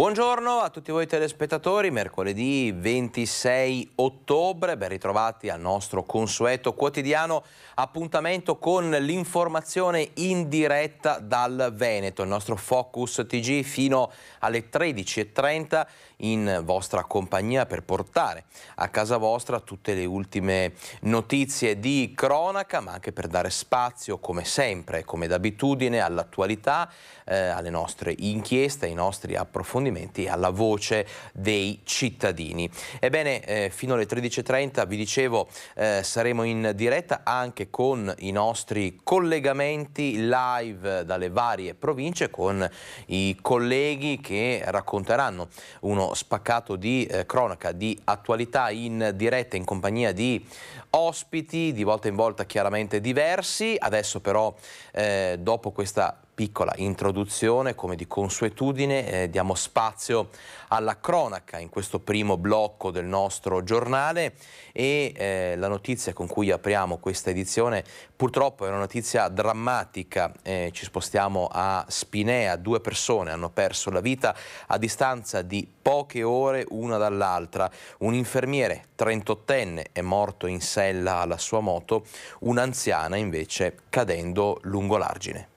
Buongiorno a tutti voi telespettatori, mercoledì 26 ottobre, ben ritrovati al nostro consueto quotidiano appuntamento con l'informazione in diretta dal Veneto, il nostro Focus TG fino alle 13.30 in vostra compagnia per portare a casa vostra tutte le ultime notizie di cronaca, ma anche per dare spazio, come sempre, come d'abitudine, all'attualità, eh, alle nostre inchieste, ai nostri approfondimenti provvedimenti alla voce dei cittadini. Ebbene, eh, fino alle 13.30, vi dicevo, eh, saremo in diretta anche con i nostri collegamenti live dalle varie province, con i colleghi che racconteranno uno spaccato di eh, cronaca, di attualità in diretta in compagnia di ospiti, di volta in volta chiaramente diversi. Adesso però, eh, dopo questa piccola introduzione, come di consuetudine eh, diamo spazio alla cronaca in questo primo blocco del nostro giornale e eh, la notizia con cui apriamo questa edizione purtroppo è una notizia drammatica, eh, ci spostiamo a Spinea, due persone hanno perso la vita a distanza di poche ore una dall'altra, un infermiere 38enne è morto in sella alla sua moto, un'anziana invece cadendo lungo l'argine.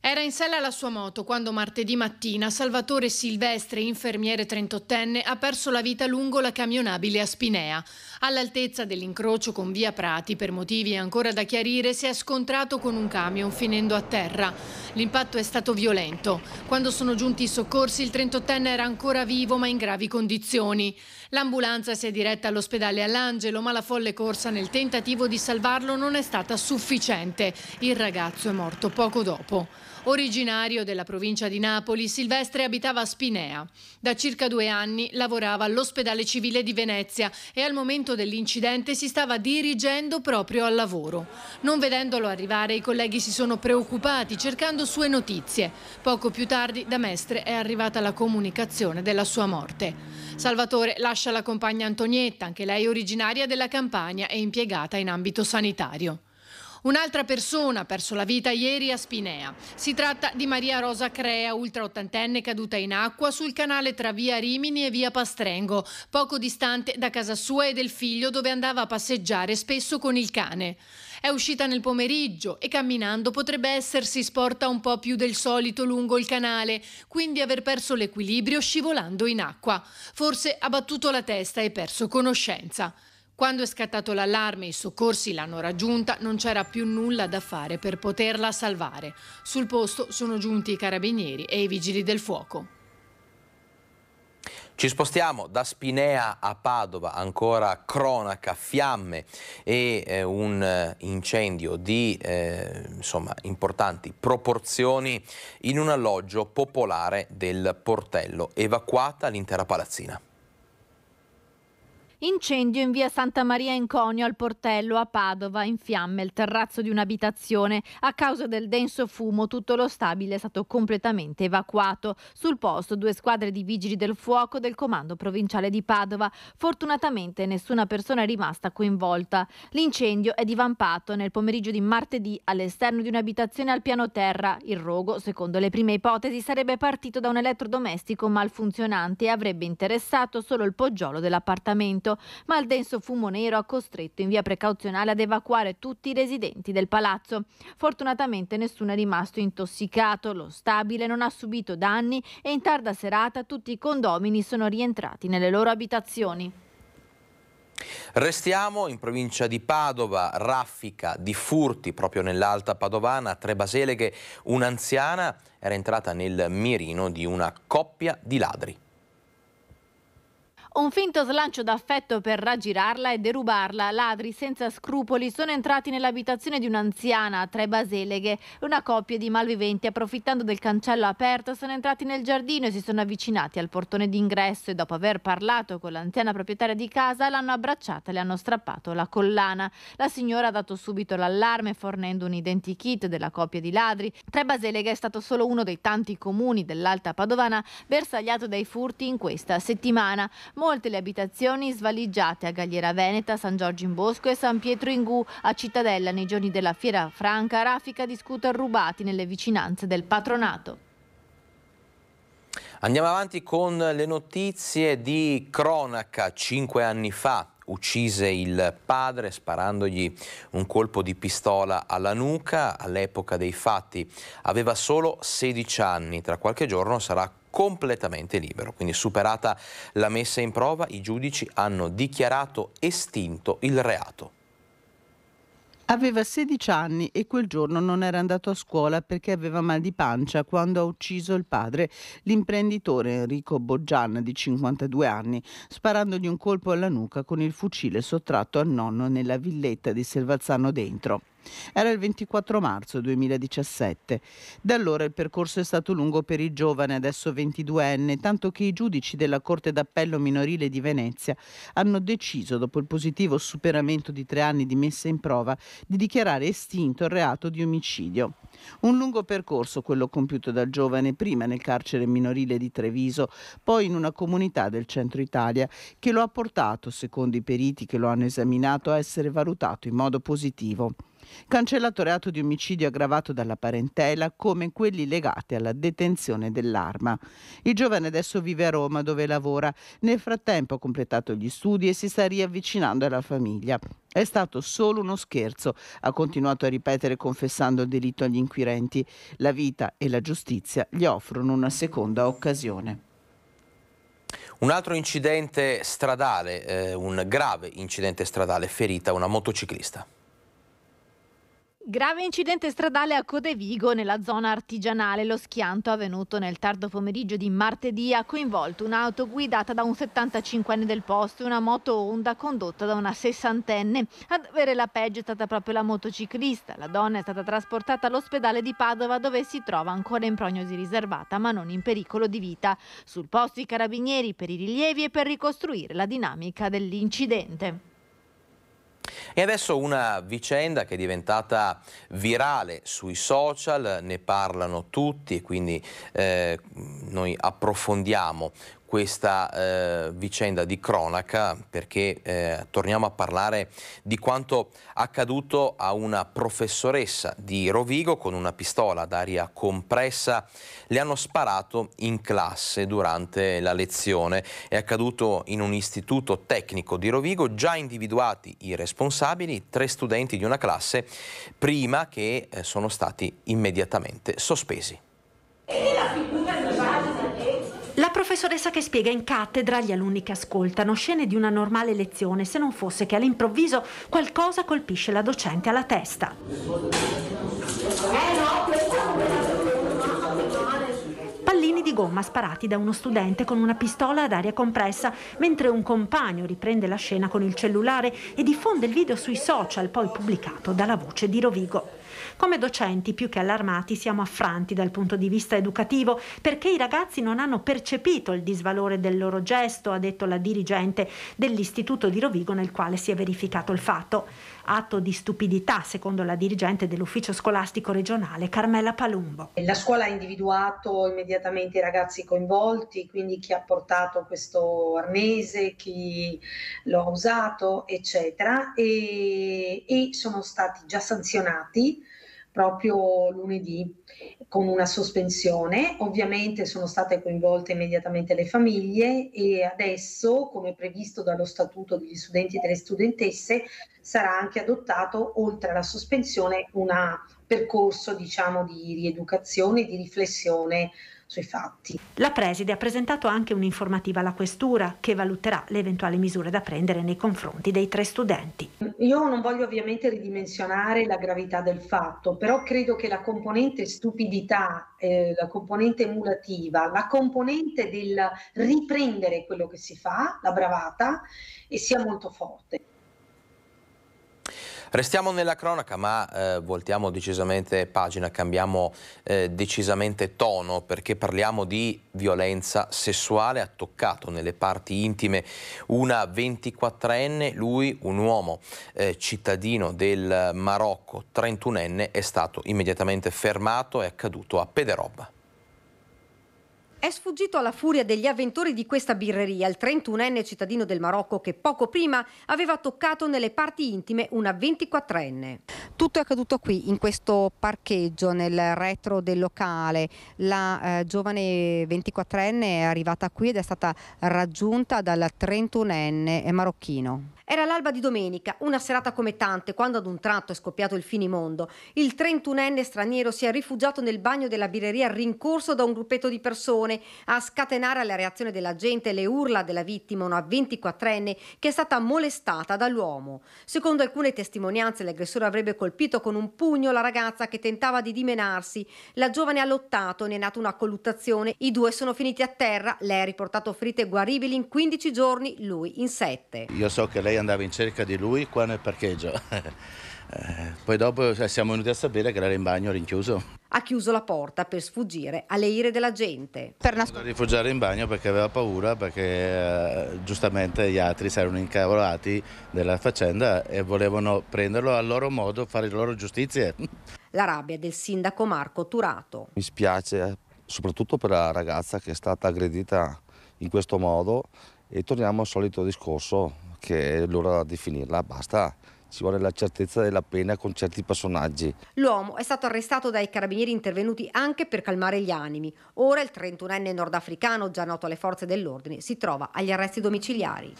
Era in sella la sua moto quando martedì mattina Salvatore Silvestre, infermiere 38enne, ha perso la vita lungo la camionabile a Spinea. All'altezza dell'incrocio con via Prati, per motivi ancora da chiarire, si è scontrato con un camion finendo a terra. L'impatto è stato violento. Quando sono giunti i soccorsi il 38enne era ancora vivo ma in gravi condizioni. L'ambulanza si è diretta all'ospedale all'Angelo ma la folle corsa nel tentativo di salvarlo non è stata sufficiente. Il ragazzo è morto poco dopo. Originario della provincia di Napoli, Silvestre abitava a Spinea. Da circa due anni lavorava all'ospedale civile di Venezia e al momento dell'incidente si stava dirigendo proprio al lavoro. Non vedendolo arrivare, i colleghi si sono preoccupati cercando sue notizie. Poco più tardi da Mestre è arrivata la comunicazione della sua morte. Salvatore lascia la compagna Antonietta, anche lei originaria della Campania e impiegata in ambito sanitario. Un'altra persona ha perso la vita ieri a Spinea. Si tratta di Maria Rosa Crea, ultra ottantenne caduta in acqua sul canale tra via Rimini e via Pastrengo, poco distante da casa sua e del figlio dove andava a passeggiare spesso con il cane. È uscita nel pomeriggio e camminando potrebbe essersi sporta un po' più del solito lungo il canale, quindi aver perso l'equilibrio scivolando in acqua. Forse ha battuto la testa e perso conoscenza. Quando è scattato l'allarme e i soccorsi l'hanno raggiunta, non c'era più nulla da fare per poterla salvare. Sul posto sono giunti i carabinieri e i vigili del fuoco. Ci spostiamo da Spinea a Padova, ancora cronaca, fiamme e eh, un eh, incendio di eh, insomma, importanti proporzioni in un alloggio popolare del Portello, evacuata l'intera palazzina. Incendio in via Santa Maria Inconio al Portello a Padova, in fiamme il terrazzo di un'abitazione. A causa del denso fumo tutto lo stabile è stato completamente evacuato. Sul posto due squadre di vigili del fuoco del comando provinciale di Padova. Fortunatamente nessuna persona è rimasta coinvolta. L'incendio è divampato nel pomeriggio di martedì all'esterno di un'abitazione al piano terra. Il rogo, secondo le prime ipotesi, sarebbe partito da un elettrodomestico malfunzionante e avrebbe interessato solo il poggiolo dell'appartamento subito, ma il denso fumo nero ha costretto in via precauzionale ad evacuare tutti i residenti del palazzo. Fortunatamente nessuno è rimasto intossicato, lo stabile non ha subito danni e in tarda serata tutti i condomini sono rientrati nelle loro abitazioni. Restiamo in provincia di Padova, raffica di furti proprio nell'Alta Padovana, a tre baseleghe, un'anziana era entrata nel mirino di una coppia di ladri. Un finto slancio d'affetto per raggirarla e derubarla. Ladri senza scrupoli sono entrati nell'abitazione di un'anziana a tre baseleghe. Una coppia di malviventi, approfittando del cancello aperto, sono entrati nel giardino e si sono avvicinati al portone d'ingresso e dopo aver parlato con l'anziana proprietaria di casa l'hanno abbracciata e le hanno strappato la collana. La signora ha dato subito l'allarme fornendo un identikit della coppia di ladri. Tre baseleghe è stato solo uno dei tanti comuni dell'Alta Padovana bersagliato dai furti in questa settimana. Mol molte le abitazioni svaligiate a Galliera Veneta, San Giorgio in Bosco e San Pietro in Gu. A Cittadella, nei giorni della Fiera Franca, raffica di scooter rubati nelle vicinanze del patronato. Andiamo avanti con le notizie di cronaca. Cinque anni fa uccise il padre sparandogli un colpo di pistola alla nuca. All'epoca dei fatti aveva solo 16 anni. Tra qualche giorno sarà completamente libero. Quindi superata la messa in prova, i giudici hanno dichiarato estinto il reato. Aveva 16 anni e quel giorno non era andato a scuola perché aveva mal di pancia quando ha ucciso il padre, l'imprenditore Enrico Boggian di 52 anni, sparandogli un colpo alla nuca con il fucile sottratto al nonno nella villetta di Selvazzano dentro. Era il 24 marzo 2017. Da allora il percorso è stato lungo per il giovane, adesso 22enne, tanto che i giudici della Corte d'Appello minorile di Venezia hanno deciso, dopo il positivo superamento di tre anni di messa in prova, di dichiarare estinto il reato di omicidio. Un lungo percorso quello compiuto dal giovane, prima nel carcere minorile di Treviso, poi in una comunità del centro Italia, che lo ha portato, secondo i periti che lo hanno esaminato, a essere valutato in modo positivo cancellato reato di omicidio aggravato dalla parentela come quelli legati alla detenzione dell'arma. Il giovane adesso vive a Roma dove lavora, nel frattempo ha completato gli studi e si sta riavvicinando alla famiglia. È stato solo uno scherzo, ha continuato a ripetere confessando il delitto agli inquirenti. La vita e la giustizia gli offrono una seconda occasione. Un altro incidente stradale, eh, un grave incidente stradale, ferita una motociclista. Grave incidente stradale a Codevigo nella zona artigianale. Lo schianto avvenuto nel tardo pomeriggio di martedì ha coinvolto un'auto guidata da un 75enne del posto e una moto Honda condotta da una sessantenne. Ad avere la peggio è stata proprio la motociclista. La donna è stata trasportata all'ospedale di Padova dove si trova ancora in prognosi riservata ma non in pericolo di vita. Sul posto i carabinieri per i rilievi e per ricostruire la dinamica dell'incidente. E adesso una vicenda che è diventata virale sui social, ne parlano tutti e quindi eh, noi approfondiamo questa eh, vicenda di cronaca perché eh, torniamo a parlare di quanto accaduto a una professoressa di Rovigo con una pistola d'aria compressa. Le hanno sparato in classe durante la lezione. È accaduto in un istituto tecnico di Rovigo, già individuati i responsabili, tre studenti di una classe, prima che eh, sono stati immediatamente sospesi. professoressa che spiega in cattedra agli alunni che ascoltano scene di una normale lezione, se non fosse che all'improvviso qualcosa colpisce la docente alla testa. Eh, Pallini di gomma sparati da uno studente con una pistola ad aria compressa, mentre un compagno riprende la scena con il cellulare e diffonde il video sui social, poi pubblicato dalla voce di Rovigo. Come docenti, più che allarmati, siamo affranti dal punto di vista educativo perché i ragazzi non hanno percepito il disvalore del loro gesto, ha detto la dirigente dell'istituto di Rovigo nel quale si è verificato il fatto. Atto di stupidità, secondo la dirigente dell'ufficio scolastico regionale Carmela Palumbo. La scuola ha individuato immediatamente i ragazzi coinvolti, quindi chi ha portato questo arnese, chi lo ha usato, eccetera, e, e sono stati già sanzionati proprio lunedì con una sospensione. Ovviamente sono state coinvolte immediatamente le famiglie e adesso, come previsto dallo Statuto degli studenti e delle studentesse, sarà anche adottato, oltre alla sospensione, un percorso diciamo, di rieducazione e di riflessione sui fatti. La preside ha presentato anche un'informativa alla questura che valuterà le eventuali misure da prendere nei confronti dei tre studenti. Io non voglio ovviamente ridimensionare la gravità del fatto, però credo che la componente stupidità, eh, la componente emulativa, la componente del riprendere quello che si fa, la bravata, sia molto forte. Restiamo nella cronaca ma eh, voltiamo decisamente pagina, cambiamo eh, decisamente tono perché parliamo di violenza sessuale, ha toccato nelle parti intime una 24enne, lui un uomo eh, cittadino del Marocco, 31enne, è stato immediatamente fermato, e accaduto a Pederoba. È sfuggito alla furia degli avventori di questa birreria il 31enne cittadino del Marocco che poco prima aveva toccato nelle parti intime una 24enne. Tutto è accaduto qui, in questo parcheggio, nel retro del locale. La eh, giovane 24enne è arrivata qui ed è stata raggiunta dal 31enne marocchino. Era l'alba di domenica, una serata come tante, quando ad un tratto è scoppiato il finimondo. Il 31enne straniero si è rifugiato nel bagno della birreria rincorso da un gruppetto di persone. A scatenare la reazione della gente le urla della vittima, una 24enne che è stata molestata dall'uomo. Secondo alcune testimonianze l'aggressore avrebbe colpito con un pugno la ragazza che tentava di dimenarsi. La giovane ha lottato, ne è nata una colluttazione. I due sono finiti a terra, lei ha riportato ferite guaribili in 15 giorni, lui in 7. Io so che lei andava in cerca di lui qua nel parcheggio. Eh, poi dopo eh, siamo venuti a sapere che era in bagno rinchiuso. Ha chiuso la porta per sfuggire alle ire della gente. Per nascondere. rifugiare in bagno perché aveva paura, perché eh, giustamente gli altri si erano incavolati della faccenda e volevano prenderlo a loro modo, fare le loro giustizie. La rabbia del sindaco Marco Turato. Mi spiace eh, soprattutto per la ragazza che è stata aggredita in questo modo e torniamo al solito discorso che è l'ora di finirla, basta ci vuole la certezza della pena con certi personaggi. L'uomo è stato arrestato dai carabinieri intervenuti anche per calmare gli animi. Ora il 31enne nordafricano, già noto alle forze dell'ordine, si trova agli arresti domiciliari.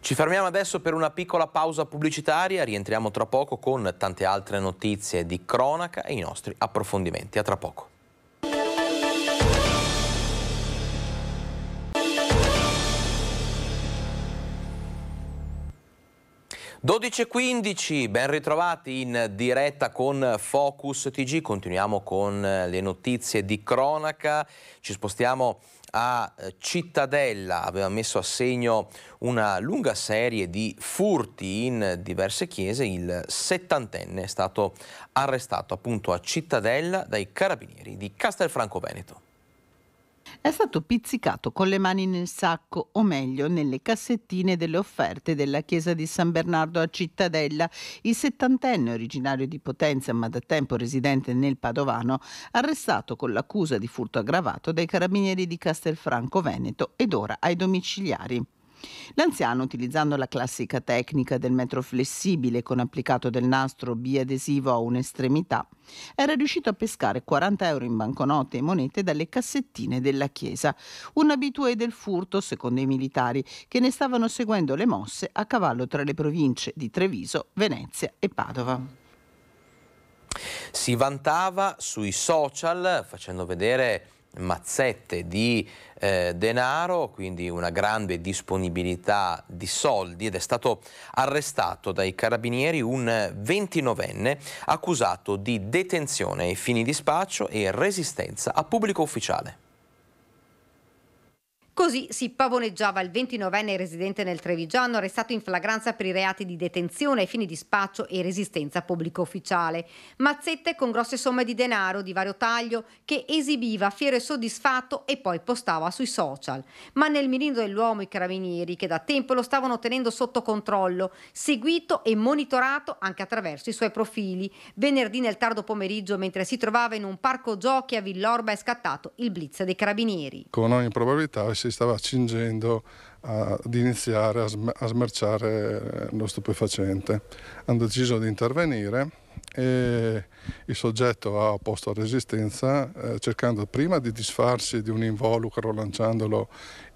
Ci fermiamo adesso per una piccola pausa pubblicitaria, rientriamo tra poco con tante altre notizie di cronaca e i nostri approfondimenti. A tra poco. 12.15, ben ritrovati in diretta con Focus TG, continuiamo con eh, le notizie di cronaca, ci spostiamo a eh, Cittadella, aveva messo a segno una lunga serie di furti in diverse chiese, il settantenne è stato arrestato appunto a Cittadella dai carabinieri di Castelfranco Veneto. È stato pizzicato con le mani nel sacco, o meglio nelle cassettine delle offerte della chiesa di San Bernardo a Cittadella. Il settantenne, originario di Potenza ma da tempo residente nel Padovano, arrestato con l'accusa di furto aggravato dai carabinieri di Castelfranco Veneto ed ora ai domiciliari. L'anziano, utilizzando la classica tecnica del metro flessibile con applicato del nastro biadesivo a un'estremità, era riuscito a pescare 40 euro in banconote e monete dalle cassettine della chiesa, un abitué del furto, secondo i militari, che ne stavano seguendo le mosse a cavallo tra le province di Treviso, Venezia e Padova. Si vantava sui social facendo vedere mazzette di eh, denaro, quindi una grande disponibilità di soldi ed è stato arrestato dai carabinieri un 29enne accusato di detenzione ai fini di spaccio e resistenza a pubblico ufficiale. Così si pavoneggiava il 29enne residente nel Trevigiano, arrestato in flagranza per i reati di detenzione ai fini di spaccio e resistenza pubblico ufficiale. Mazzette con grosse somme di denaro di vario taglio che esibiva fiero e soddisfatto e poi postava sui social. Ma nel mirino dell'uomo i carabinieri, che da tempo lo stavano tenendo sotto controllo, seguito e monitorato anche attraverso i suoi profili. Venerdì nel tardo pomeriggio, mentre si trovava in un parco giochi a Villorba, è scattato il blitz dei carabinieri. Con ogni probabilità si stava accingendo ad iniziare a, sm- a smerciare lo stupefacente. Hanno deciso di intervenire e il soggetto ha opposto resistenza eh, cercando prima di disfarsi di un involucro lanciandolo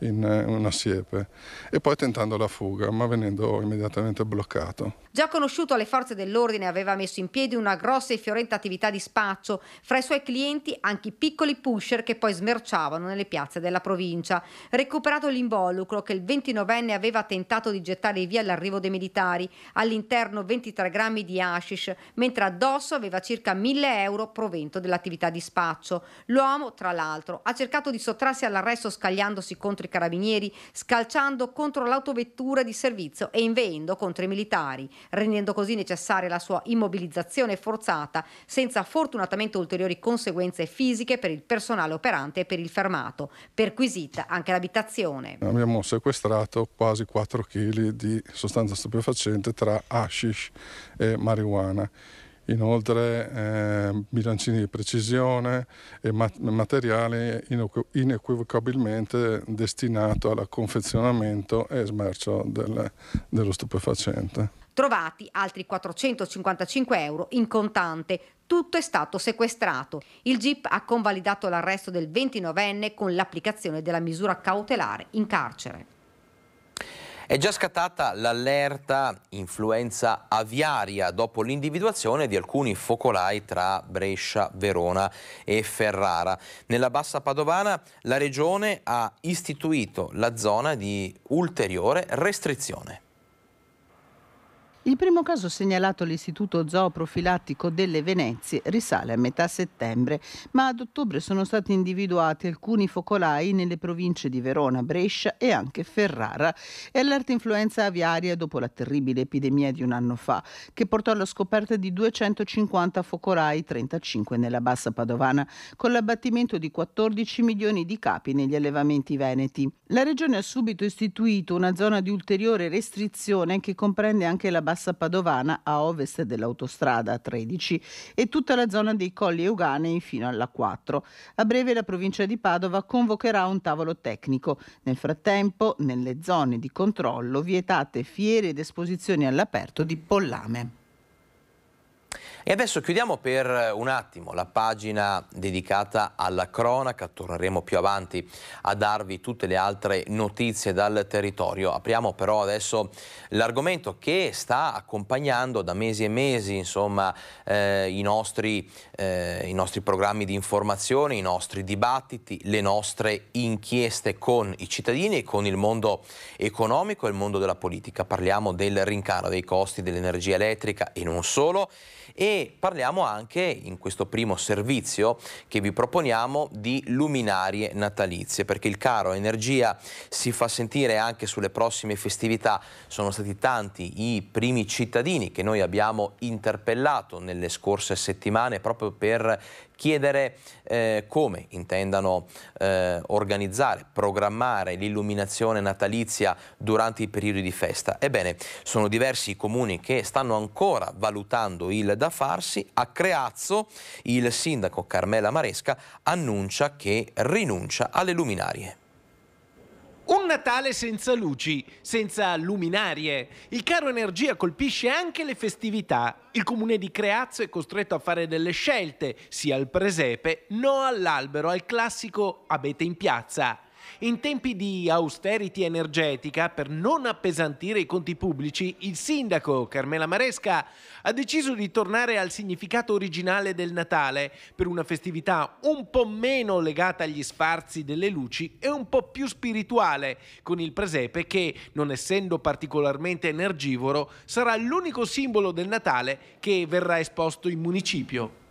in eh, una siepe e poi tentando la fuga ma venendo immediatamente bloccato. Già conosciuto alle forze dell'ordine aveva messo in piedi una grossa e fiorente attività di spaccio, fra i suoi clienti anche i piccoli pusher che poi smerciavano nelle piazze della provincia. Recuperato l'involucro che il 29enne aveva tentato di gettare via all'arrivo dei militari, all'interno 23 grammi di hashish, mentre addosso aveva circa 1000 euro provento dell'attività di spaccio. L'uomo, tra l'altro, ha cercato di sottrarsi all'arresto scagliandosi contro i carabinieri, scalciando contro l'autovettura di servizio e inveendo contro i militari, rendendo così necessaria la sua immobilizzazione forzata, senza fortunatamente ulteriori conseguenze fisiche per il personale operante e per il fermato, perquisita anche l'abitazione. Abbiamo sequestrato quasi 4 kg di sostanza stupefacente tra hashish e marijuana. Inoltre eh, bilancini di precisione e mat- materiale inequ- inequivocabilmente destinato al confezionamento e smercio del, dello stupefacente. Trovati altri 455 euro in contante. Tutto è stato sequestrato. Il GIP ha convalidato l'arresto del 29enne con l'applicazione della misura cautelare in carcere. È già scattata l'allerta influenza aviaria dopo l'individuazione di alcuni focolai tra Brescia, Verona e Ferrara. Nella bassa padovana la regione ha istituito la zona di ulteriore restrizione. Il primo caso segnalato all'Istituto Zooprofilattico delle Venezie risale a metà settembre, ma ad ottobre sono stati individuati alcuni focolai nelle province di Verona, Brescia e anche Ferrara. E allerta influenza aviaria dopo la terribile epidemia di un anno fa, che portò alla scoperta di 250 focolai, 35 nella bassa padovana, con l'abbattimento di 14 milioni di capi negli allevamenti veneti. La regione ha subito istituito una zona di ulteriore restrizione che comprende anche la bassa bassa padovana a ovest dell'autostrada 13 e tutta la zona dei Colli Euganei fino alla 4. A breve la provincia di Padova convocherà un tavolo tecnico. Nel frattempo, nelle zone di controllo vietate fiere ed esposizioni all'aperto di pollame. E adesso chiudiamo per eh, un attimo la pagina dedicata alla cronaca, torneremo più avanti a darvi tutte le altre notizie dal territorio. Apriamo però adesso l'argomento che sta accompagnando da mesi e mesi insomma, eh, i, nostri, eh, i nostri programmi di informazione, i nostri dibattiti, le nostre inchieste con i cittadini e con il mondo economico e il mondo della politica. Parliamo del rincaro dei costi dell'energia elettrica e non solo e parliamo anche in questo primo servizio che vi proponiamo di luminarie natalizie perché il caro energia si fa sentire anche sulle prossime festività. Sono stati tanti i primi cittadini che noi abbiamo interpellato nelle scorse settimane proprio per chiedere eh, come intendano eh, organizzare, programmare l'illuminazione natalizia durante i periodi di festa. Ebbene, sono diversi i comuni che stanno ancora valutando il da farsi. A Creazzo il sindaco Carmela Maresca annuncia che rinuncia alle luminarie un Natale senza luci, senza luminarie. Il caro energia colpisce anche le festività. Il comune di Creazzo è costretto a fare delle scelte, sia al presepe, no all'albero, al classico abete in piazza. In tempi di austerity energetica, per non appesantire i conti pubblici, il sindaco Carmela Maresca ha deciso di tornare al significato originale del Natale per una festività un po' meno legata agli sfarzi delle luci e un po' più spirituale, con il presepe che, non essendo particolarmente energivoro, sarà l'unico simbolo del Natale che verrà esposto in municipio.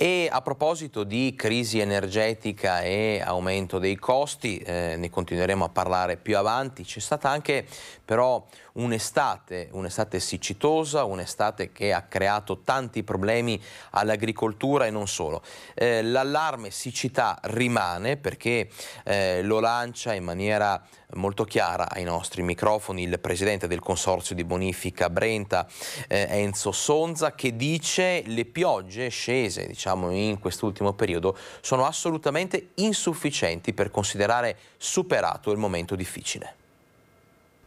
E a proposito di crisi energetica e aumento dei costi, eh, ne continueremo a parlare più avanti, c'è stata anche però un'estate, un'estate siccitosa, un'estate che ha creato tanti problemi all'agricoltura e non solo. Eh, l'allarme siccità rimane perché eh, lo lancia in maniera molto chiara ai nostri microfoni il presidente del consorzio di bonifica Brenta eh, Enzo Sonza che dice le piogge scese diciamo in quest'ultimo periodo sono assolutamente insufficienti per considerare superato il momento difficile.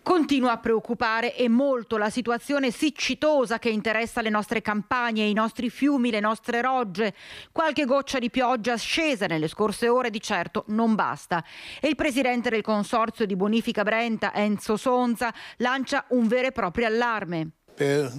Continua a preoccupare e molto la situazione siccitosa che interessa le nostre campagne, i nostri fiumi, le nostre rogge. Qualche goccia di pioggia scesa nelle scorse ore di certo non basta. E il presidente del Consorzio di Bonifica Brenta, Enzo Sonza, lancia un vero e proprio allarme. Per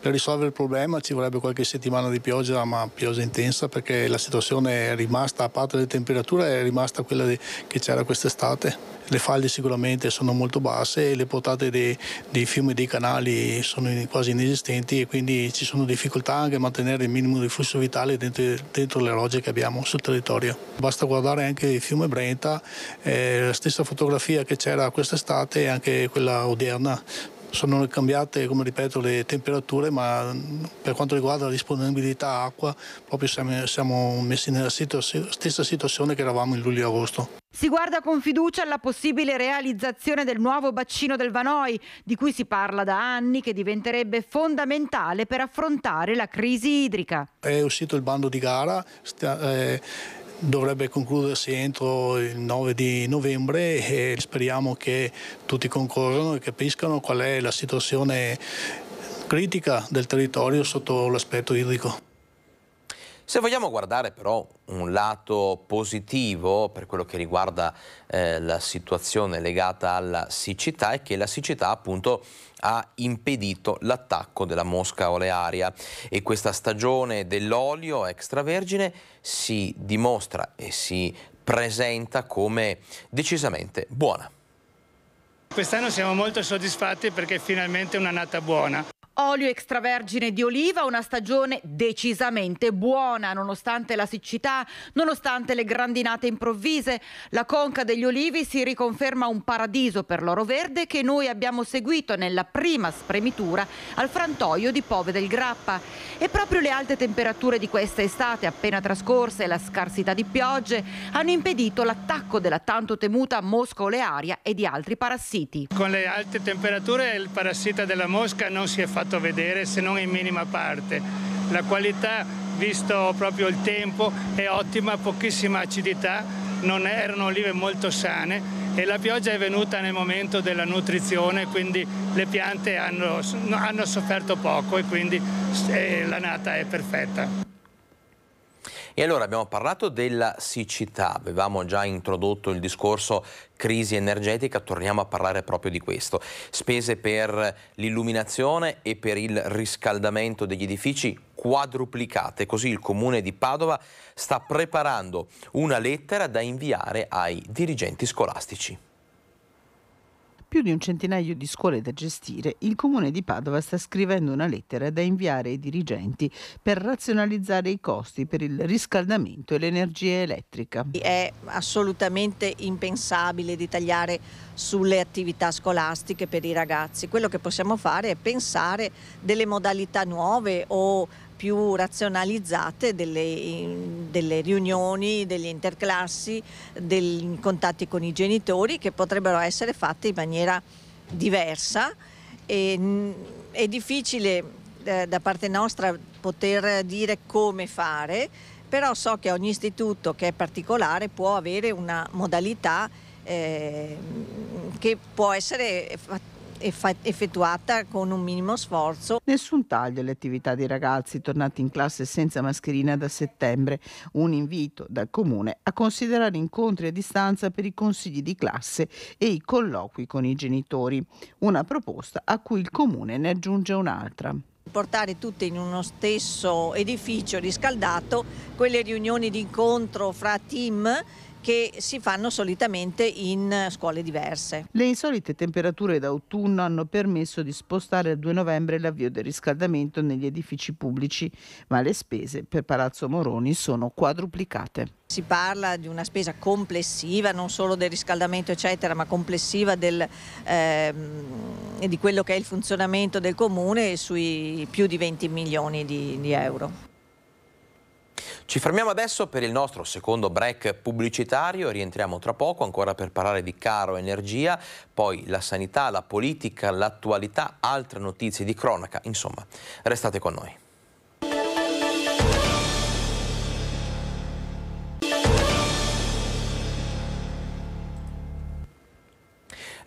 per risolvere il problema ci vorrebbe qualche settimana di pioggia, ma pioggia intensa, perché la situazione è rimasta, a parte le temperature, è rimasta quella che c'era quest'estate. Le falde sicuramente sono molto basse, e le portate dei, dei fiumi e dei canali sono quasi inesistenti e quindi ci sono difficoltà anche a mantenere il minimo di flusso vitale dentro, dentro le rogge che abbiamo sul territorio. Basta guardare anche il fiume Brenta, eh, la stessa fotografia che c'era quest'estate e anche quella odierna sono cambiate, come ripeto, le temperature, ma per quanto riguarda la disponibilità acqua, proprio siamo, siamo messi nella situa- stessa situazione che eravamo in luglio e agosto. Si guarda con fiducia alla possibile realizzazione del nuovo bacino del Vanoi, di cui si parla da anni, che diventerebbe fondamentale per affrontare la crisi idrica. È uscito il bando di gara, sta, eh, dovrebbe concludersi entro il 9 di novembre e speriamo che tutti concorrano e capiscano qual è la situazione critica del territorio sotto l'aspetto idrico. Se vogliamo guardare però un lato positivo per quello che riguarda eh, la situazione legata alla siccità è che la siccità appunto ha impedito l'attacco della mosca olearia e questa stagione dell'olio extravergine si dimostra e si presenta come decisamente buona. Quest'anno siamo molto soddisfatti perché finalmente è un'annata buona. Olio extravergine di oliva, una stagione decisamente buona nonostante la siccità, nonostante le grandinate improvvise. La conca degli olivi si riconferma un paradiso per l'oro verde che noi abbiamo seguito nella prima spremitura al frantoio di Pove del Grappa. E proprio le alte temperature di questa estate appena trascorsa e la scarsità di piogge hanno impedito l'attacco della tanto temuta mosca olearia e di altri parassiti. Con le alte temperature il parassita della mosca non si è fatto fatto vedere se non in minima parte. La qualità, visto proprio il tempo, è ottima, pochissima acidità, non erano olive molto sane e la pioggia è venuta nel momento della nutrizione, quindi le piante hanno, hanno sofferto poco e quindi eh, la nata è perfetta. E allora abbiamo parlato della siccità, avevamo già introdotto il discorso crisi energetica, torniamo a parlare proprio di questo. Spese per l'illuminazione e per il riscaldamento degli edifici quadruplicate, così il comune di Padova sta preparando una lettera da inviare ai dirigenti scolastici più di un centinaio di scuole da gestire, il comune di Padova sta scrivendo una lettera da inviare ai dirigenti per razionalizzare i costi per il riscaldamento e l'energia elettrica. È assolutamente impensabile di tagliare sulle attività scolastiche per i ragazzi. Quello che possiamo fare è pensare delle modalità nuove o più razionalizzate delle, delle riunioni, degli interclassi, dei contatti con i genitori che potrebbero essere fatte in maniera diversa. E, è difficile eh, da parte nostra poter dire come fare, però so che ogni istituto che è particolare può avere una modalità eh, che può essere fatta effettuata con un minimo sforzo. Nessun taglio alle attività dei ragazzi tornati in classe senza mascherina da settembre. Un invito dal Comune a considerare incontri a distanza per i consigli di classe e i colloqui con i genitori. Una proposta a cui il Comune ne aggiunge un'altra portare tutte in uno stesso edificio riscaldato quelle riunioni di incontro fra team che si fanno solitamente in eh, scuole diverse. Le insolite temperature d'autunno hanno permesso di spostare al 2 novembre l'avvio del riscaldamento negli edifici pubblici, ma le spese per Palazzo Moroni sono quadruplicate. Si parla di una spesa complessiva, non solo del riscaldamento eccetera, ma complessiva del, ehm, di quello che è il funzionamento del comune sui più di 20 milioni di, di euro. Ci fermiamo adesso per il nostro secondo break pubblicitario, rientriamo tra poco ancora per parlare di caro energia, poi la sanità, la politica, l'attualità, altre notizie di cronaca, insomma, restate con noi.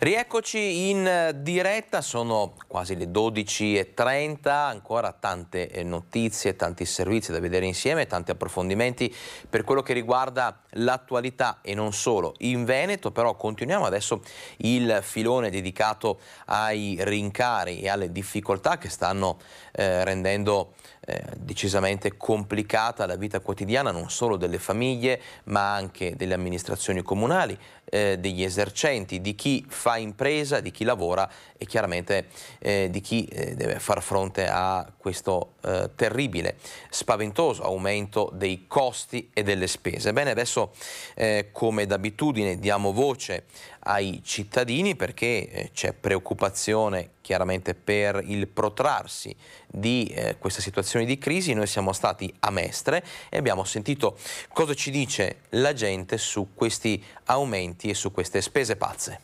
Rieccoci in diretta, sono quasi le 12.30, ancora tante eh, notizie, tanti servizi da vedere insieme, tanti approfondimenti per quello che riguarda l'attualità e non solo in Veneto, però continuiamo adesso il filone dedicato ai rincari e alle difficoltà che stanno eh, rendendo eh, decisamente complicata la vita quotidiana non solo delle famiglie ma anche delle amministrazioni comunali, eh, degli esercenti, di chi fa impresa, di chi lavora e chiaramente eh, di chi eh, deve far fronte a questo eh, terribile, spaventoso aumento dei costi e delle spese. Bene, adesso eh, come d'abitudine diamo voce ai cittadini perché eh, c'è preoccupazione chiaramente per il protrarsi di eh, questa situazione di crisi. Noi siamo stati a Mestre e abbiamo sentito cosa ci dice la gente su questi aumenti e su queste spese pazze.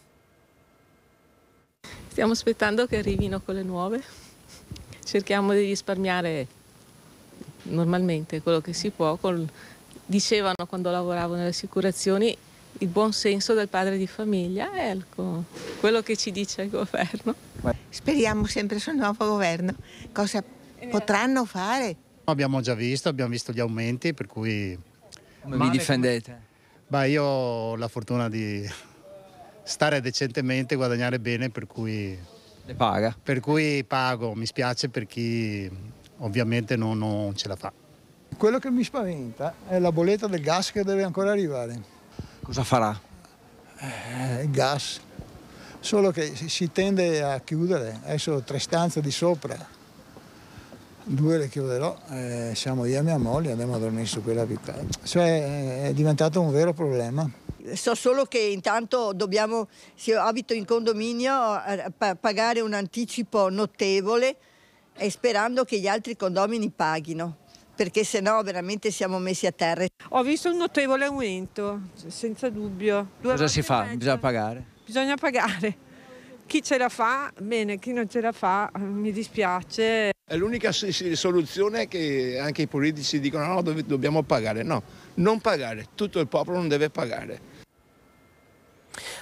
Stiamo aspettando che arrivino quelle nuove. Cerchiamo di risparmiare normalmente quello che si può. Col... Dicevano quando lavoravo nelle assicurazioni il buon senso del padre di famiglia è ecco, quello che ci dice il governo. Speriamo sempre sul nuovo governo, cosa potranno fare. Abbiamo già visto, abbiamo visto gli aumenti, per cui... Come vi difendete? Beh, io ho la fortuna di stare decentemente, guadagnare bene, per cui... Le paga? Per cui pago, mi spiace per chi ovviamente non, non ce la fa. Quello che mi spaventa è la bolletta del gas che deve ancora arrivare Cosa farà? Eh, gas, solo che si tende a chiudere, adesso tre stanze di sopra, due le chiuderò, eh, siamo io e mia moglie, andiamo a dormire su quella vita. Cioè eh, è diventato un vero problema. So solo che intanto dobbiamo, se abito in condominio, eh, pagare un anticipo notevole e sperando che gli altri condomini paghino perché se no veramente siamo messi a terra. Ho visto un notevole aumento, senza dubbio. Due Cosa si fa? Bisogna pagare? Bisogna pagare. Chi ce la fa, bene, chi non ce la fa, mi dispiace. È l'unica soluzione che anche i politici dicono no, dobbiamo pagare. No, non pagare, tutto il popolo non deve pagare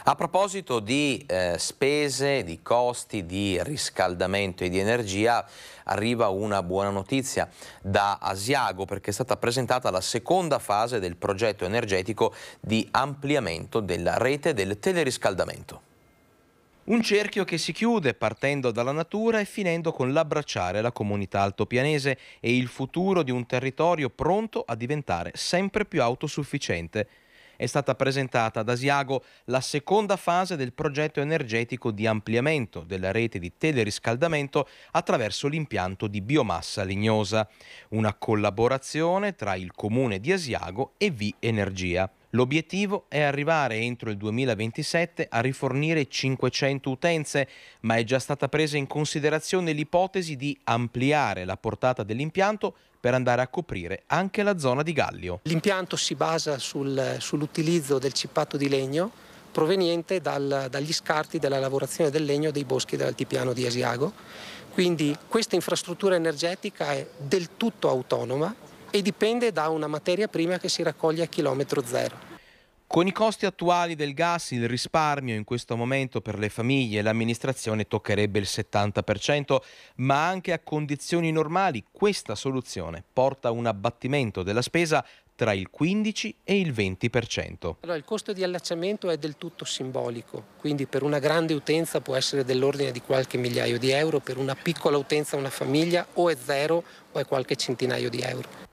a proposito di eh, spese, di costi, di riscaldamento e di energia, arriva una buona notizia da Asiago perché è stata presentata la seconda fase del progetto energetico di ampliamento della rete del teleriscaldamento. Un cerchio che si chiude partendo dalla natura e finendo con l'abbracciare la comunità altopianese e il futuro di un territorio pronto a diventare sempre più autosufficiente è stata presentata ad Asiago la seconda fase del progetto energetico di ampliamento della rete di teleriscaldamento attraverso l'impianto di biomassa lignosa, una collaborazione tra il comune di Asiago e V Energia. L'obiettivo è arrivare entro il 2027 a rifornire 500 utenze, ma è già stata presa in considerazione l'ipotesi di ampliare la portata dell'impianto per andare a coprire anche la zona di Gallio. L'impianto si basa sul, sull'utilizzo del cippato di legno proveniente dal, dagli scarti della lavorazione del legno dei boschi dell'altipiano di Asiago. Quindi questa infrastruttura energetica è del tutto autonoma e dipende da una materia prima che si raccoglie a chilometro zero. Con i costi attuali del gas il risparmio in questo momento per le famiglie e l'amministrazione toccherebbe il 70%, ma anche a condizioni normali questa soluzione porta a un abbattimento della spesa tra il 15 e il 20%. Allora, il costo di allacciamento è del tutto simbolico, quindi per una grande utenza può essere dell'ordine di qualche migliaio di euro, per una piccola utenza, una famiglia, o è zero o è qualche centinaio di euro.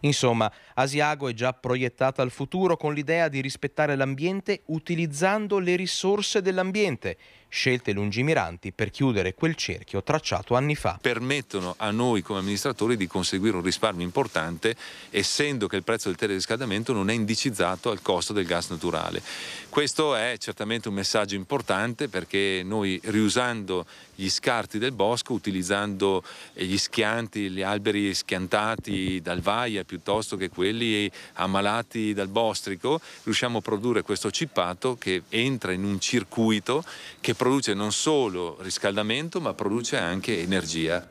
Insomma, Asiago è già proiettata al futuro con l'idea di rispettare l'ambiente utilizzando le risorse dell'ambiente scelte lungimiranti per chiudere quel cerchio tracciato anni fa. Permettono a noi come amministratori di conseguire un risparmio importante essendo che il prezzo del teleriscaldamento non è indicizzato al costo del gas naturale. Questo è certamente un messaggio importante perché noi riusando gli scarti del bosco, utilizzando gli schianti, gli alberi schiantati dal vaia piuttosto che quelli ammalati dal bostrico, riusciamo a produrre questo cippato che entra in un circuito che produce non solo riscaldamento ma produce anche energia.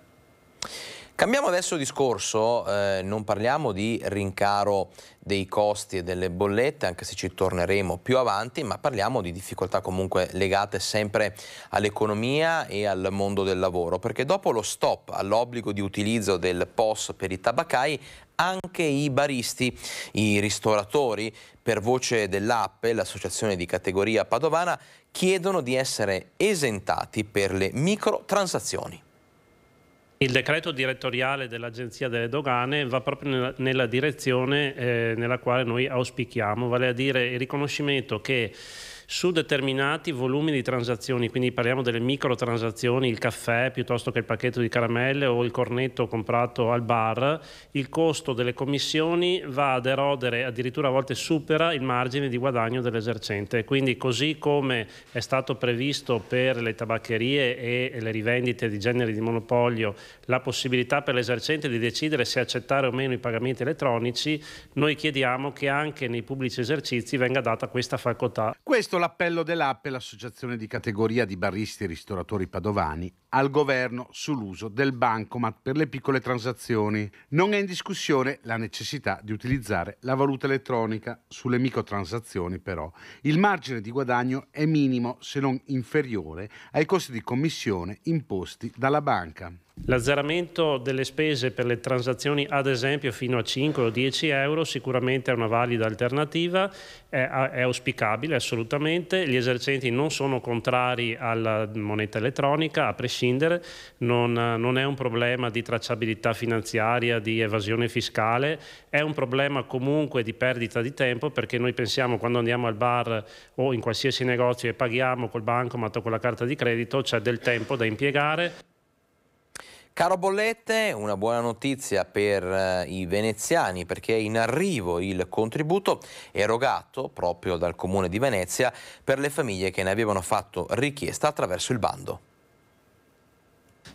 Cambiamo adesso discorso, eh, non parliamo di rincaro dei costi e delle bollette, anche se ci torneremo più avanti, ma parliamo di difficoltà comunque legate sempre all'economia e al mondo del lavoro, perché dopo lo stop all'obbligo di utilizzo del POS per i tabaccai, anche i baristi, i ristoratori, per voce dell'APPE, l'associazione di categoria padovana, chiedono di essere esentati per le microtransazioni. Il decreto direttoriale dell'Agenzia delle Dogane va proprio nella, direzione eh, nella quale noi auspichiamo, vale a dire il riconoscimento che su determinati volumi di transazioni, quindi parliamo delle micro transazioni, il caffè piuttosto che il pacchetto di caramelle o il cornetto comprato al bar, il costo delle commissioni va ad erodere, addirittura a volte supera il margine di guadagno dell'esercente. Quindi così come è stato previsto per le tabaccherie e le rivendite di generi di monopolio la possibilità per l'esercente di decidere se accettare o meno i pagamenti elettronici, noi chiediamo che anche nei pubblici esercizi venga data questa facoltà. Questo questo l'appello dell'APE, l'associazione di categoria di baristi e ristoratori padovani, al governo sull'uso del bancomat per le piccole transazioni. Non è in discussione la necessità di utilizzare la valuta elettronica. Sulle microtransazioni, però, il margine di guadagno è minimo se non inferiore ai costi di commissione imposti dalla banca. L'azzeramento delle spese per le transazioni ad esempio fino a 5 o 10 euro sicuramente è una valida alternativa, è, è auspicabile assolutamente, gli esercenti non sono contrari alla moneta elettronica a prescindere, non, non è un problema di tracciabilità finanziaria, di evasione fiscale, è un problema comunque di perdita di tempo perché noi pensiamo quando andiamo al bar o in qualsiasi negozio e paghiamo col bancomat o con la carta di credito c'è del tempo da impiegare. Caro Bollette, una buona notizia per eh, i veneziani perché è in arrivo il contributo erogato proprio dal Comune di Venezia per le famiglie che ne avevano fatto richiesta attraverso il bando.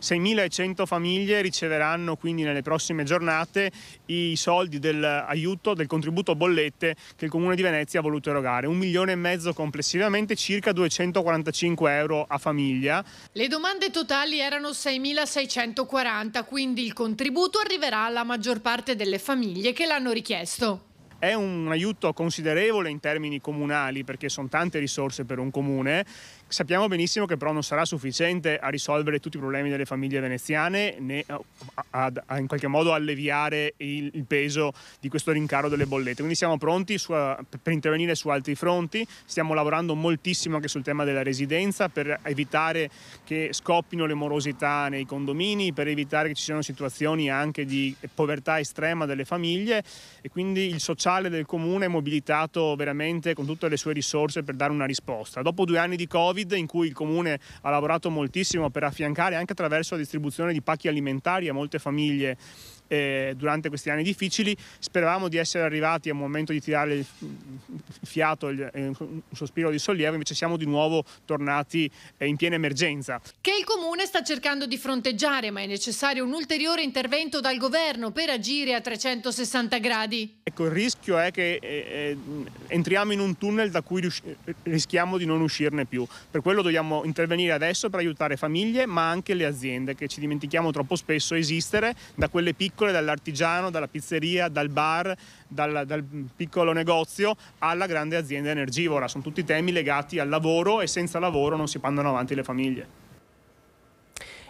6.100 famiglie riceveranno quindi nelle prossime giornate i soldi dell'aiuto, del contributo bollette che il Comune di Venezia ha voluto erogare. Un milione e mezzo complessivamente, circa 245 euro a famiglia. Le domande totali erano 6.640, quindi il contributo arriverà alla maggior parte delle famiglie che l'hanno richiesto è un aiuto considerevole in termini comunali perché sono tante risorse per un comune Sappiamo benissimo che però non sarà sufficiente a risolvere tutti i problemi delle famiglie veneziane né a, eh, a, a in qualche modo alleviare il, il, peso di questo rincaro delle bollette. Quindi siamo pronti su, eh, per intervenire su altri fronti, stiamo lavorando moltissimo anche sul tema della residenza per evitare che scoppino le morosità nei condomini, per evitare che ci siano situazioni anche di povertà estrema delle famiglie e quindi il sociale del comune è mobilitato veramente con tutte le sue risorse per dare una risposta. Dopo due anni di Covid Covid in cui il comune ha lavorato moltissimo per affiancare anche attraverso la distribuzione di pacchi alimentari a molte famiglie eh, durante questi anni difficili. Speravamo di essere arrivati a un momento di tirare il fiato, il, eh, un sospiro di sollievo, invece siamo di nuovo tornati eh, in piena emergenza. Che il Comune sta cercando di fronteggiare, ma è necessario un ulteriore intervento dal Governo per agire a 360 gradi. Ecco, il rischio è che eh, eh entriamo in un tunnel da cui rischiamo di non uscirne più. Per quello dobbiamo intervenire adesso per aiutare famiglie, ma anche le aziende, che ci dimentichiamo troppo spesso esistere da quelle piccole piccole, dall'artigiano, dalla pizzeria, dal bar, dal, dal, piccolo negozio alla grande azienda energivora. Sono tutti temi legati al lavoro e senza lavoro non si mandano avanti le famiglie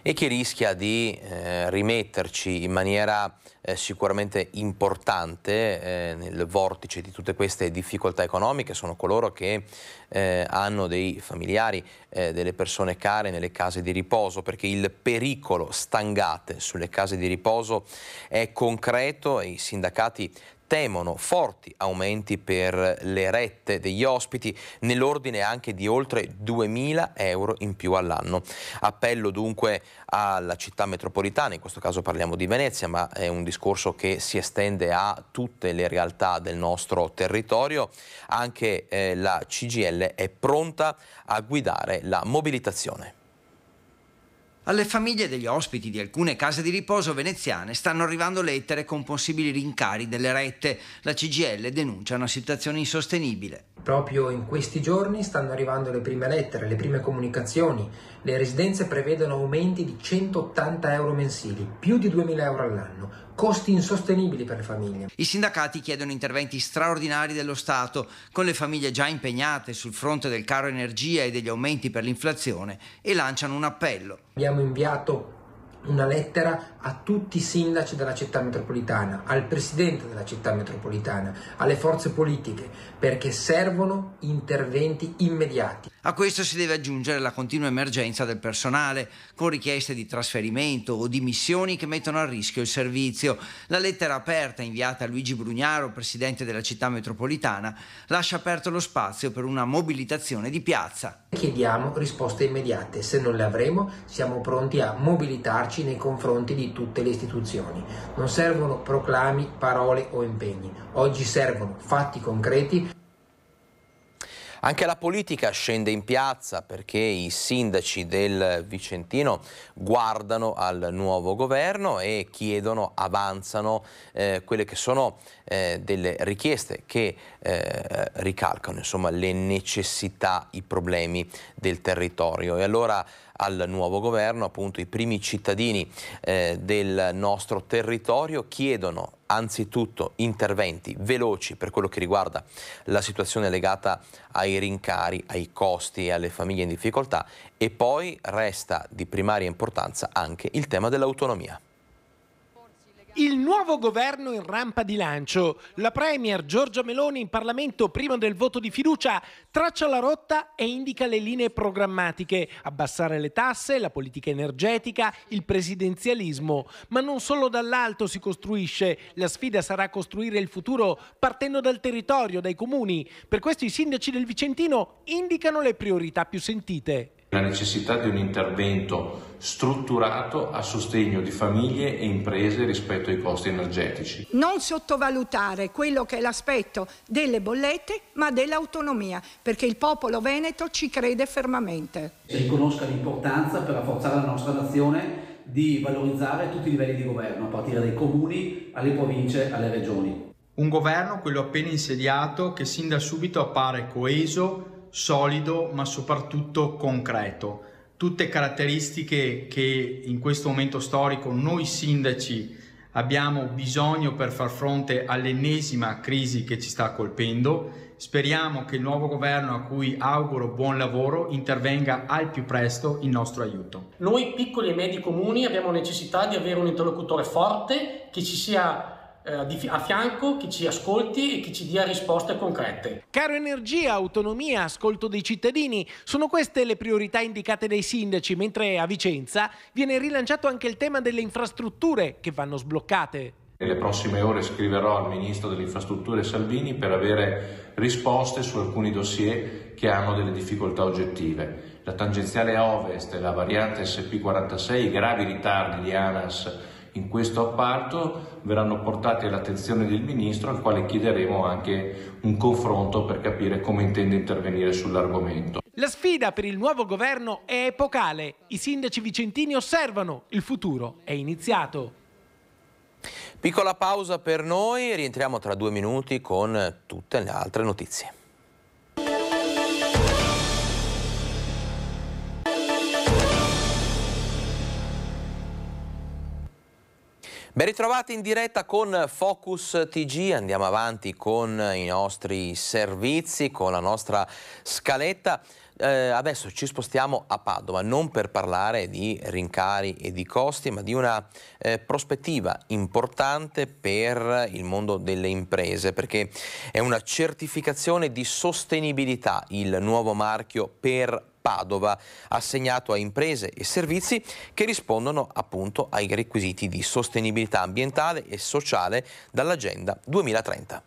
e che rischia di eh, rimetterci in maniera eh, sicuramente importante eh, nel vortice di tutte queste difficoltà economiche sono coloro che eh, hanno dei familiari, eh, delle persone care nelle case di riposo, perché il pericolo stangate sulle case di riposo è concreto e i sindacati temono forti aumenti per le rette degli ospiti, nell'ordine anche di oltre 2.000 euro in più all'anno. Appello dunque alla città metropolitana, in questo caso parliamo di Venezia, ma è un discorso che si estende a tutte le realtà del nostro territorio. Anche eh, la CGL è pronta a guidare la mobilitazione. Alle famiglie degli ospiti di alcune case di riposo veneziane stanno arrivando lettere con possibili rincari delle rette. La CGL denuncia una situazione insostenibile. Proprio in questi giorni stanno arrivando le prime lettere, le prime comunicazioni. Le residenze prevedono aumenti di 180 euro mensili, più di 2000 euro all'anno costi insostenibili per le famiglie. I sindacati chiedono interventi straordinari dello Stato, con le famiglie già impegnate sul fronte del caro energia e degli aumenti per l'inflazione, e lanciano un appello. Abbiamo inviato una lettera a tutti i sindaci della città metropolitana, al presidente della città metropolitana, alle forze politiche, perché servono interventi immediati. A questo si deve aggiungere la continua emergenza del personale, con richieste di trasferimento o di missioni che mettono a rischio il servizio. La lettera aperta inviata a Luigi Brugnaro, presidente della città metropolitana, lascia aperto lo spazio per una mobilitazione di piazza. Chiediamo risposte immediate, se non le avremo siamo pronti a mobilitarci efficaci nei confronti di tutte le istituzioni. Non servono proclami, parole o impegni, oggi servono fatti concreti. Anche la politica scende in piazza perché i sindaci del Vicentino guardano al nuovo governo e chiedono, avanzano eh, quelle che sono eh, delle richieste che eh, ricalcano insomma, le necessità, i problemi del territorio. E allora al nuovo governo, appunto i primi cittadini eh, del nostro territorio chiedono anzitutto interventi veloci per quello che riguarda la situazione legata ai rincari, ai costi e alle famiglie in difficoltà e poi resta di primaria importanza anche il tema dell'autonomia. Il nuovo governo in rampa di lancio. La Premier Giorgia Meloni in Parlamento prima del voto di fiducia traccia la rotta e indica le linee programmatiche. Abbassare le tasse, la politica energetica, il presidenzialismo. Ma non solo dall'alto si costruisce. La sfida sarà costruire il futuro partendo dal territorio, dai comuni. Per questo i sindaci del Vicentino indicano le priorità più sentite la necessità di un intervento strutturato a sostegno di famiglie e imprese rispetto ai costi energetici. Non sottovalutare quello che è l'aspetto delle bollette ma dell'autonomia, perché il popolo veneto ci crede fermamente. Riconosca l'importanza per rafforzare la nostra nazione di valorizzare tutti i livelli di governo, a partire dai comuni alle province, alle regioni. Un governo, quello appena insediato, che sin da subito appare coeso, solido ma soprattutto concreto. Tutte caratteristiche che in questo momento storico noi sindaci abbiamo bisogno per far fronte all'ennesima crisi che ci sta colpendo. Speriamo che il nuovo governo a cui auguro buon lavoro intervenga al più presto in nostro aiuto. Noi piccoli e medi comuni abbiamo necessità di avere un interlocutore forte che ci sia eh, a fianco, che ci ascolti e che ci dia risposte concrete. Caro energia, autonomia, ascolto dei cittadini, sono queste le priorità indicate dai sindaci, mentre a Vicenza viene rilanciato anche il tema delle infrastrutture che vanno sbloccate. Nelle prossime ore scriverò al Ministro delle Infrastrutture Salvini per avere risposte su alcuni dossier che hanno delle difficoltà oggettive. La tangenziale ovest e la variante SP46, i gravi ritardi di ANAS in questo apparto verranno portati all'attenzione del Ministro al quale chiederemo anche un confronto per capire come intende intervenire sull'argomento. La sfida per il nuovo governo è epocale. I sindaci vicentini osservano, il futuro è iniziato. Piccola pausa per noi, rientriamo tra due minuti con tutte le altre notizie. Ben ritrovati in diretta con Focus TG, andiamo avanti con i nostri servizi, con la nostra scaletta. Eh, adesso ci spostiamo a Padova, non per parlare di rincari e di costi, ma di una eh, prospettiva importante per il mondo delle imprese, perché è una certificazione di sostenibilità il nuovo marchio per Padova, assegnato a imprese e servizi che rispondono appunto ai requisiti di sostenibilità ambientale e sociale dall'Agenda 2030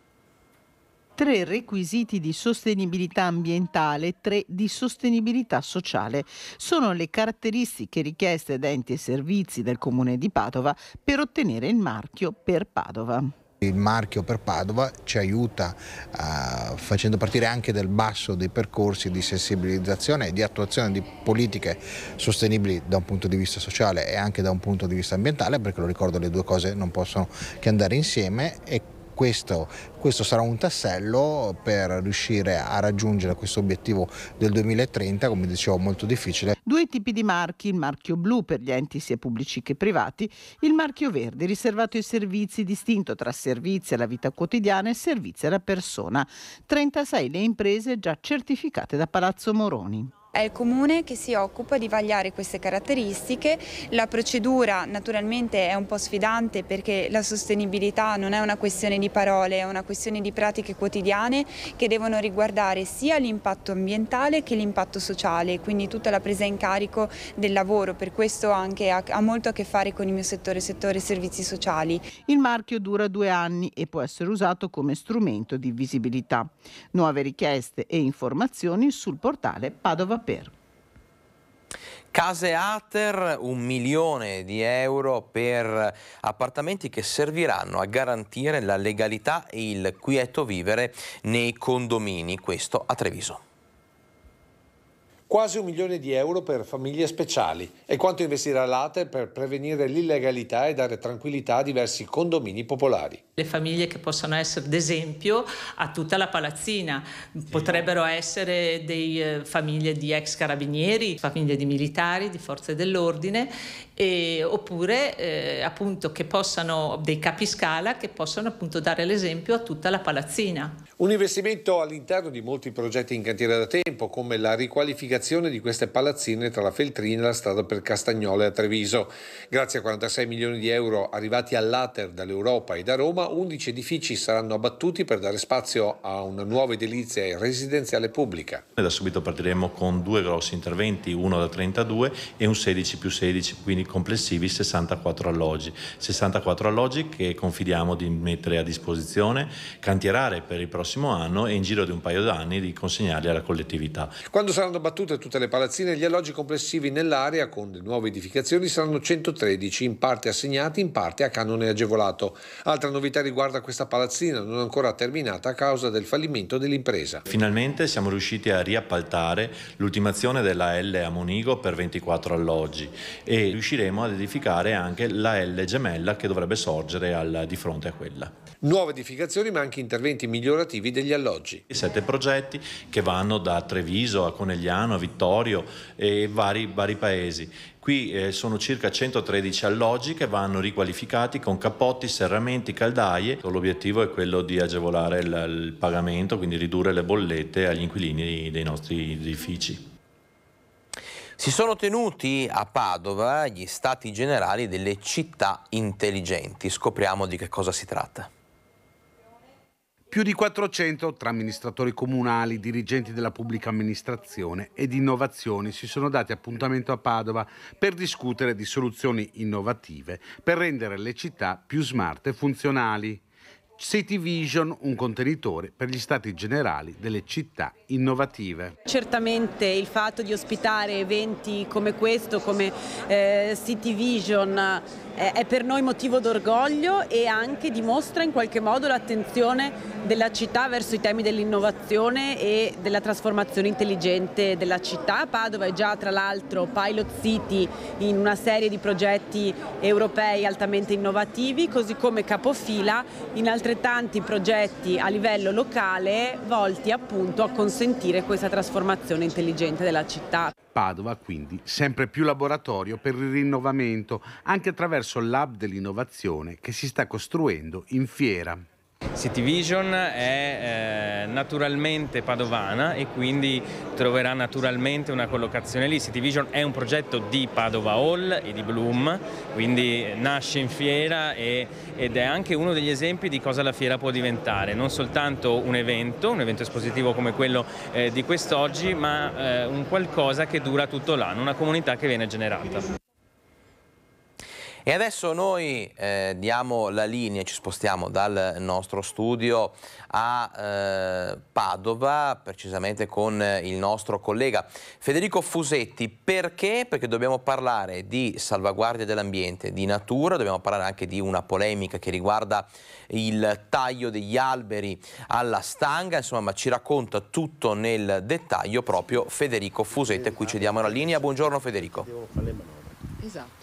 tre requisiti di sostenibilità ambientale e tre di sostenibilità sociale. Sono le caratteristiche richieste da enti e servizi del comune di Padova per ottenere il marchio per Padova. Il marchio per Padova ci aiuta eh, facendo partire anche dal basso dei percorsi di sensibilizzazione e di attuazione di politiche sostenibili da un punto di vista sociale e anche da un punto di vista ambientale perché lo ricordo le due cose non possono che andare insieme e questo, questo sarà un tassello per riuscire a raggiungere questo obiettivo del 2030, come dicevo molto difficile. Due tipi di marchi, il marchio blu per gli enti sia pubblici che privati, il marchio verde riservato ai servizi, distinto tra servizi alla vita quotidiana e servizi alla persona. 36 le imprese già certificate da Palazzo Moroni è il Comune che si occupa di vagliare queste caratteristiche. La procedura naturalmente è un po' sfidante perché la sostenibilità non è una questione di parole, è una questione di pratiche quotidiane che devono riguardare sia l'impatto ambientale che l'impatto sociale, quindi tutta la presa in carico del lavoro, per questo anche ha, ha molto a che fare con il mio settore, settore servizi sociali. Il marchio dura due anni e può essere usato come strumento di visibilità. Nuove richieste e informazioni sul portale Padova per. Case Ater, un milione di euro per appartamenti che serviranno a garantire la legalità e il quieto vivere nei condomini, questo a Treviso quasi un milione di euro per famiglie speciali e quanto investirà l'ATE per prevenire l'illegalità e dare tranquillità a diversi condomini popolari. Le famiglie che possono essere ad esempio, a tutta la palazzina, potrebbero essere dei eh, famiglie di ex carabinieri, famiglie di militari, di forze dell'ordine e, oppure eh, appunto che possano, dei capiscala che possano appunto dare l'esempio a tutta la palazzina. Un investimento all'interno di molti progetti in cantiere da tempo, come la riqualificazione di queste palazzine tra la Feltrina e la strada per Castagnole a Treviso. Grazie a 46 milioni di euro arrivati all'Ater dall'Europa e da Roma, 11 edifici saranno abbattuti per dare spazio a una nuova edilizia residenziale pubblica. Da subito partiremo con due grossi interventi, uno da 32 e un 16 più 16, quindi complessivi 64 alloggi, 64 alloggi che confidiamo di mettere a disposizione, cantierare per il prossimo anno e in giro di un paio d'anni di consegnarli alla collettività. Quando saranno battute tutte le palazzine, gli alloggi complessivi nell'area con le nuove edificazioni saranno 113, in parte assegnati, in parte a canone agevolato. Altra novità riguarda questa palazzina, non ancora terminata a causa del fallimento dell'impresa. Finalmente siamo riusciti a riappaltare l'ultimazione della L a Monigo per 24 alloggi e riuscire riusciremo ad edificare anche la L gemella che dovrebbe sorgere al, di fronte a quella. Nuove edificazioni ma anche interventi migliorativi degli alloggi. Sette progetti che vanno da Treviso a Conegliano a Vittorio e vari, vari paesi. Qui eh, sono circa 113 alloggi che vanno riqualificati con cappotti, serramenti, caldaie. L'obiettivo è quello di agevolare il, il pagamento, quindi ridurre le bollette agli inquilini dei nostri edifici. Si sono tenuti a Padova gli stati generali delle città intelligenti. Scopriamo di che cosa si tratta. Più di 400 tra amministratori comunali, dirigenti della pubblica amministrazione ed innovazioni si sono dati appuntamento a Padova per discutere di soluzioni innovative per rendere le città più smart e funzionali. City Vision, un contenitore per gli stati generali delle città innovative. Certamente il fatto di ospitare eventi come questo, come eh, City Vision, eh, è per noi motivo d'orgoglio e anche dimostra in qualche modo l'attenzione della città verso i temi dell'innovazione e della trasformazione intelligente della città. Padova è già tra l'altro pilot city in una serie di progetti europei altamente innovativi, così come capofila in altre altrettanti progetti a livello locale volti appunto a consentire questa trasformazione intelligente della città. Padova quindi sempre più laboratorio per il rinnovamento anche attraverso l'hub dell'innovazione che si sta costruendo in fiera. City Vision è eh, naturalmente padovana e quindi troverà naturalmente una collocazione lì. City Vision è un progetto di Padova Hall e di Bloom, quindi nasce in fiera e, ed è anche uno degli esempi di cosa la fiera può diventare, non soltanto un evento, un evento espositivo come quello eh, di quest'oggi, ma eh, un qualcosa che dura tutto l'anno, una comunità che viene generata. E adesso noi eh, diamo la linea, ci spostiamo dal nostro studio a eh, Padova, precisamente con il nostro collega Federico Fusetti. Perché? Perché dobbiamo parlare di salvaguardia dell'ambiente, di natura, dobbiamo parlare anche di una polemica che riguarda il taglio degli alberi alla stanga, insomma, ma ci racconta tutto nel dettaglio proprio Federico Fusetti, a cui ci diamo la linea. Buongiorno Federico. Esatto.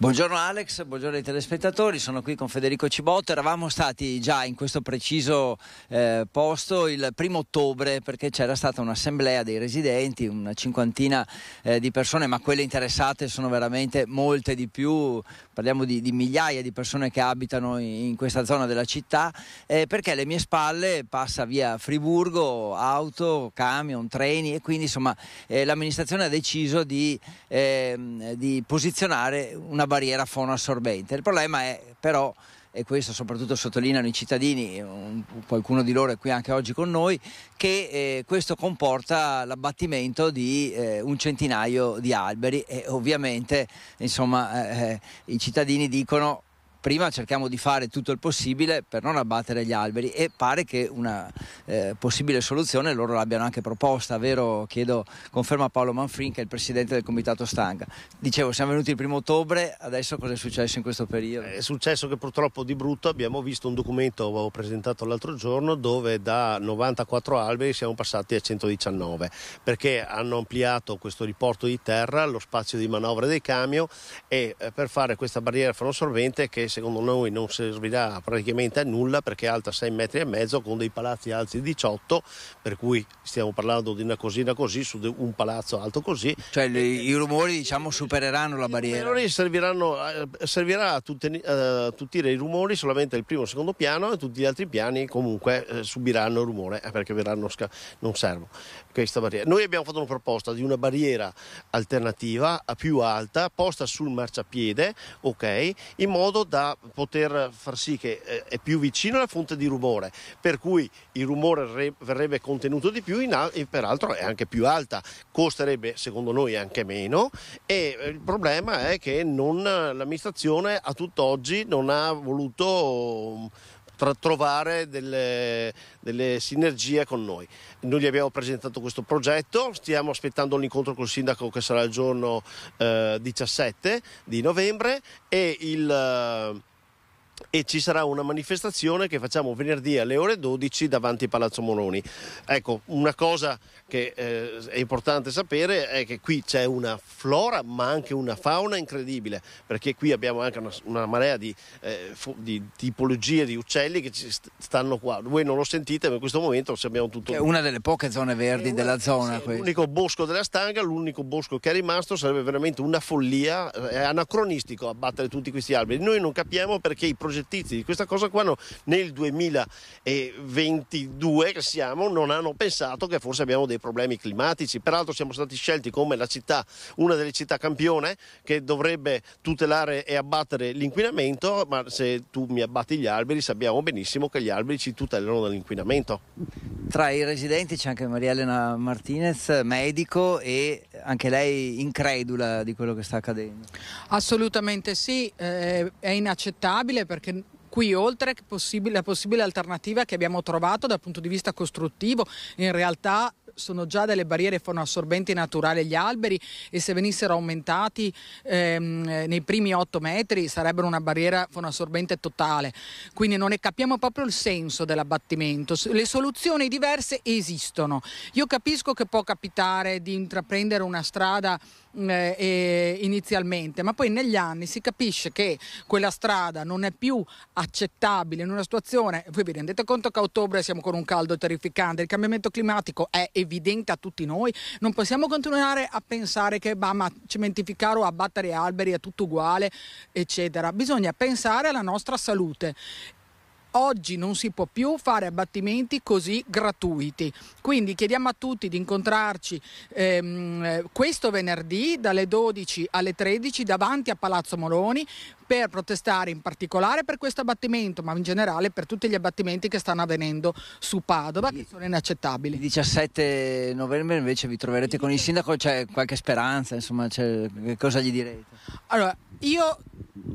Buongiorno Alex, buongiorno ai telespettatori, sono qui con Federico Cibotto, eravamo stati già in questo preciso eh, posto il primo ottobre perché c'era stata un'assemblea dei residenti, una cinquantina eh, di persone, ma quelle interessate sono veramente molte di più, parliamo di, di migliaia di persone che abitano in, in questa zona della città, eh, perché alle mie spalle passa via Friburgo, auto, camion, treni e quindi insomma eh, l'amministrazione ha deciso di, ehm, di posizionare una barriera fonoassorbente. Il problema è però, e questo soprattutto sottolineano i cittadini, un, qualcuno di loro è qui anche oggi con noi, che eh, questo comporta l'abbattimento di eh, un centinaio di alberi e ovviamente insomma, eh, eh i cittadini dicono prima cerchiamo di fare tutto il possibile per non abbattere gli alberi e pare che una eh, possibile soluzione loro l'abbiano anche proposta, vero? Chiedo conferma a Paolo Manfrin che è il presidente del comitato Stanga. Dicevo, siamo venuti il primo ottobre, adesso cosa è successo in questo periodo? È successo che purtroppo di brutto abbiamo visto un documento avevo presentato l'altro giorno dove da 94 alberi siamo passati a 119 perché hanno ampliato questo riporto di terra, lo spazio di manovra dei camion e eh, per fare questa barriera fronsorvente che secondo noi non servirà praticamente a nulla perché è alta 6 metri e mezzo con dei palazzi alti 18, per cui stiamo parlando di una cosina così su un palazzo alto così. Cioè le, i rumori diciamo supereranno la barriera. I rumori serviranno, eh, servirà a, tutte, eh, i rumori solamente il primo e il secondo piano e tutti gli altri piani comunque eh, subiranno il rumore perché verranno non servono questa barriera. Noi abbiamo fatto una proposta di una barriera alternativa a più alta, posta sul marciapiede, ok, in modo da poter far sì che eh, è più vicino alla fonte di rumore, per cui il rumore verrebbe contenuto di più al- e peraltro è anche più alta, costerebbe secondo noi anche meno e eh, il problema è che non, l'amministrazione a tutt'oggi non ha voluto trovare delle, delle, sinergie con noi. Noi gli abbiamo presentato questo progetto, stiamo aspettando l'incontro col sindaco che sarà il giorno eh, 17 di novembre e il e ci sarà una manifestazione che facciamo venerdì alle ore 12 davanti a Palazzo Moroni. Ecco, una cosa che eh, è importante sapere è che qui c'è una flora ma anche una fauna incredibile, perché qui abbiamo anche una, una marea di, eh, di, tipologie di uccelli che st- stanno qua. Voi non lo sentite, ma in questo momento abbiamo tutto. È una delle poche zone verdi una, della zona. Sì, l'unico bosco della Stanga, l'unico bosco che è rimasto, sarebbe veramente una follia, è eh, anacronistico abbattere tutti questi alberi. Noi non capiamo perché i progetti progettisti di questa cosa qua no, nel 2022 che siamo non hanno pensato che forse abbiamo dei problemi climatici. Peraltro siamo stati scelti come la città, una delle città campione che dovrebbe tutelare e abbattere l'inquinamento, ma se tu mi abbatti gli alberi sappiamo benissimo che gli alberi ci tutelano dall'inquinamento. Tra i residenti c'è anche Maria Elena Martinez, medico e anche lei incredula di quello che sta accadendo. Assolutamente sì, eh, è inaccettabile perché qui oltre che possibile, la possibile alternativa che abbiamo trovato dal punto di vista costruttivo in realtà sono già delle barriere fonoassorbenti naturali agli alberi e se venissero aumentati ehm, nei primi 8 metri sarebbero una barriera fonoassorbente totale. Quindi non ne capiamo proprio il senso dell'abbattimento. Le soluzioni diverse esistono. Io capisco che può capitare di intraprendere una strada Mm, eh, inizialmente, ma poi negli anni si capisce che quella strada non è più accettabile in una situazione, voi vi rendete conto che a ottobre siamo con un caldo terrificante, il cambiamento climatico è evidente a tutti noi, non possiamo continuare a pensare che bah, ma cementificare o abbattere alberi è tutto uguale, eccetera, bisogna pensare alla nostra salute Oggi non si può più fare abbattimenti così gratuiti. Quindi chiediamo a tutti di incontrarci ehm, questo venerdì dalle 12 alle 13 davanti a Palazzo Moroni per protestare in particolare per questo abbattimento, ma in generale per tutti gli abbattimenti che stanno avvenendo su Padova, che sono inaccettabili. Il 17 novembre invece vi troverete con il sindaco, c'è qualche speranza, insomma, cosa gli direte? Allora, io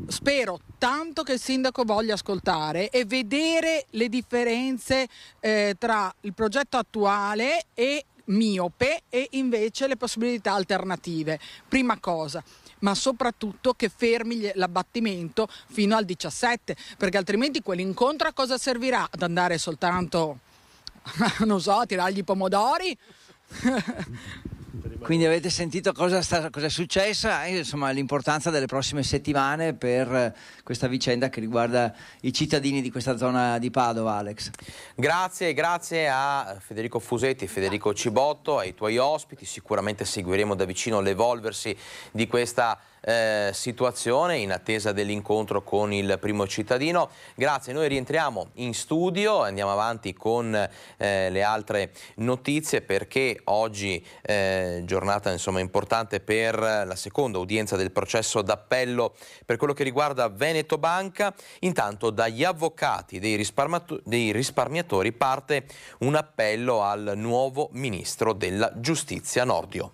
spero tanto che il sindaco voglia ascoltare e vedere le differenze eh, tra il progetto attuale e miope e invece le possibilità alternative. Prima cosa ma soprattutto che fermi l'abbattimento fino al 17, perché altrimenti quell'incontro a cosa servirà? Ad andare soltanto, non so, a tirargli i pomodori? Quindi avete sentito cosa, sta, cosa è successo e eh, l'importanza delle prossime settimane per eh, questa vicenda che riguarda i cittadini di questa zona di Padova, Alex. Grazie, grazie a Federico Fusetti, Federico Cibotto, ai tuoi ospiti. Sicuramente seguiremo da vicino l'evolversi di questa eh, situazione in attesa dell'incontro con il primo cittadino. Grazie, noi rientriamo in studio, andiamo avanti con eh, le altre notizie perché oggi eh, giornata insomma, importante per la seconda udienza del processo d'appello per quello che riguarda Veneto Banca. Intanto dagli avvocati dei, dei risparmiatori parte un appello al nuovo ministro della giustizia Nordio.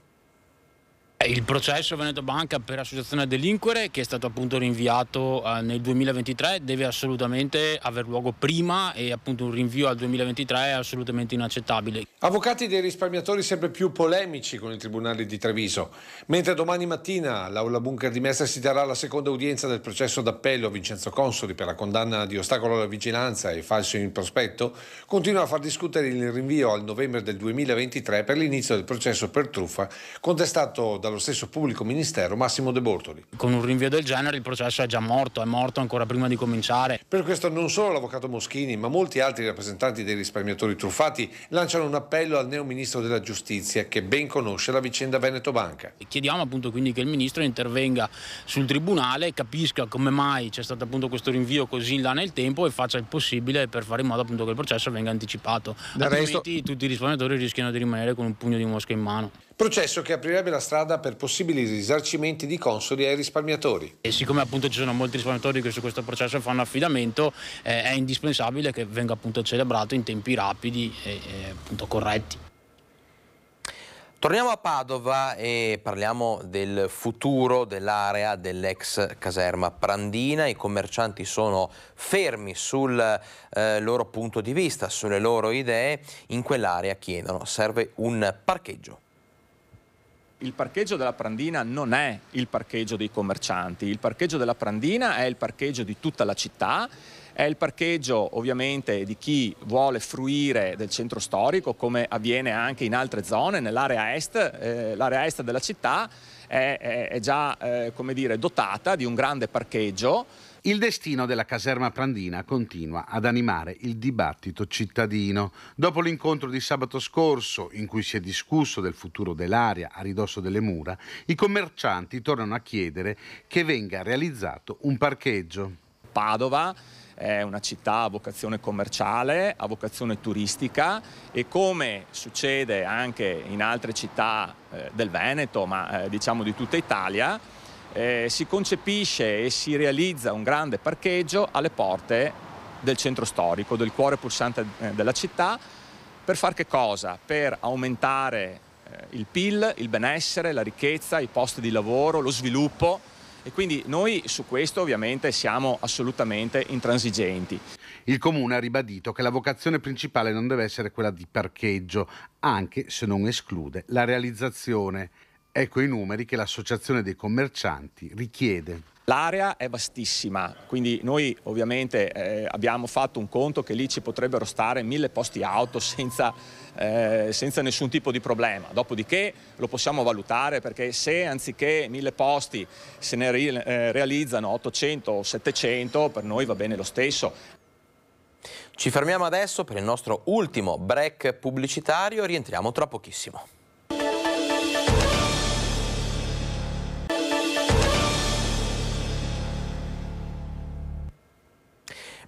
Eh, il processo Veneto Banca per associazione a delinquere che è stato appunto rinviato eh, nel 2023 deve assolutamente aver luogo prima e appunto un rinvio al 2023 è assolutamente inaccettabile. Avvocati dei risparmiatori sempre più polemici con il Tribunale di Treviso, mentre domani mattina l'Aula Bunker di Mestre si darà la seconda udienza del processo d'appello a Vincenzo Consoli per la condanna di ostacolo alla vigilanza e falso in prospetto, continua a far discutere il rinvio al novembre del 2023 per l'inizio del processo per truffa contestato dal dallo stesso pubblico ministero Massimo De Bortoli. Con un rinvio del genere il processo è già morto, è morto ancora prima di cominciare. Per questo non solo l'avvocato Moschini, ma molti altri rappresentanti dei risparmiatori truffati lanciano un appello al neo ministro della giustizia che ben conosce la vicenda Veneto Banca. Chiediamo appunto quindi che il ministro intervenga sul tribunale, capisca come mai c'è stato appunto questo rinvio così in là nel tempo e faccia il possibile per fare in modo appunto che il processo venga anticipato. Del Altrimenti resto... tutti i risparmiatori rischiano di rimanere con un pugno di mosca in mano. Processo che aprirebbe la strada per possibili risarcimenti di consoli ai risparmiatori. E siccome appunto ci sono molti risparmiatori che su questo processo fanno affidamento, eh, è indispensabile che venga appunto celebrato in tempi rapidi e, e appunto corretti. Torniamo a Padova e parliamo del futuro dell'area dell'ex caserma Prandina. I commercianti sono fermi sul eh, loro punto di vista, sulle loro idee. In quell'area chiedono serve un parcheggio il parcheggio della Prandina non è il parcheggio dei commercianti, il parcheggio della Prandina è il parcheggio di tutta la città è il parcheggio ovviamente di chi vuole fruire del centro storico come avviene anche in altre zone, nell'area est, eh, l'area est della città è, è, è già eh, dire, dotata di un grande parcheggio il destino della caserma Prandina continua ad animare il dibattito cittadino. Dopo l'incontro di sabato scorso, in cui si è discusso del futuro dell'area a ridosso delle mura, i commercianti tornano a chiedere che venga realizzato un parcheggio. Padova è una città a vocazione commerciale, a vocazione turistica e come succede anche in altre città eh, del Veneto, ma eh, diciamo di tutta Italia, eh, si concepisce e si realizza un grande parcheggio alle porte del centro storico, del cuore pulsante eh, della città, per far che cosa? Per aumentare eh, il PIL, il benessere, la ricchezza, i posti di lavoro, lo sviluppo e quindi noi su questo ovviamente siamo assolutamente intransigenti. Il comune ha ribadito che la vocazione principale non deve essere quella di parcheggio, anche se non esclude la realizzazione Ecco i numeri che l'Associazione dei commercianti richiede. L'area è vastissima, quindi noi ovviamente eh, abbiamo fatto un conto che lì ci potrebbero stare mille posti auto senza, eh, senza, nessun tipo di problema. Dopodiché lo possiamo valutare perché se anziché mille posti se ne eh, realizzano 800 o 700, per noi va bene lo stesso. Ci fermiamo adesso per il nostro ultimo break pubblicitario, rientriamo tra pochissimo.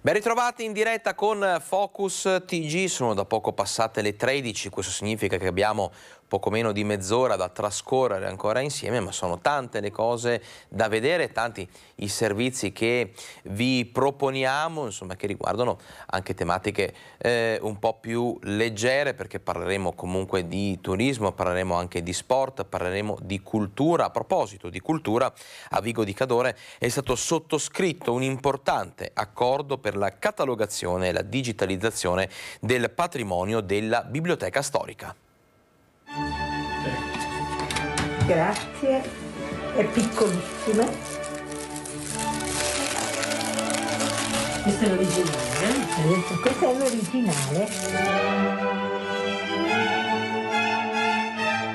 Ben ritrovati in diretta con Focus TG, sono da poco passate le 13, questo significa che abbiamo poco meno di mezz'ora da trascorrere ancora insieme, ma sono tante le cose da vedere, tanti i servizi che vi proponiamo, insomma, che riguardano anche tematiche eh, un po' più leggere, perché parleremo comunque di turismo, parleremo anche di sport, parleremo di cultura. A proposito di cultura, a Vigo di Cadore è stato sottoscritto un importante accordo per la catalogazione e la digitalizzazione del patrimonio della biblioteca storica. Grazie, è piccolissimo. Questo è l'originale. Eh? Questo è l'originale.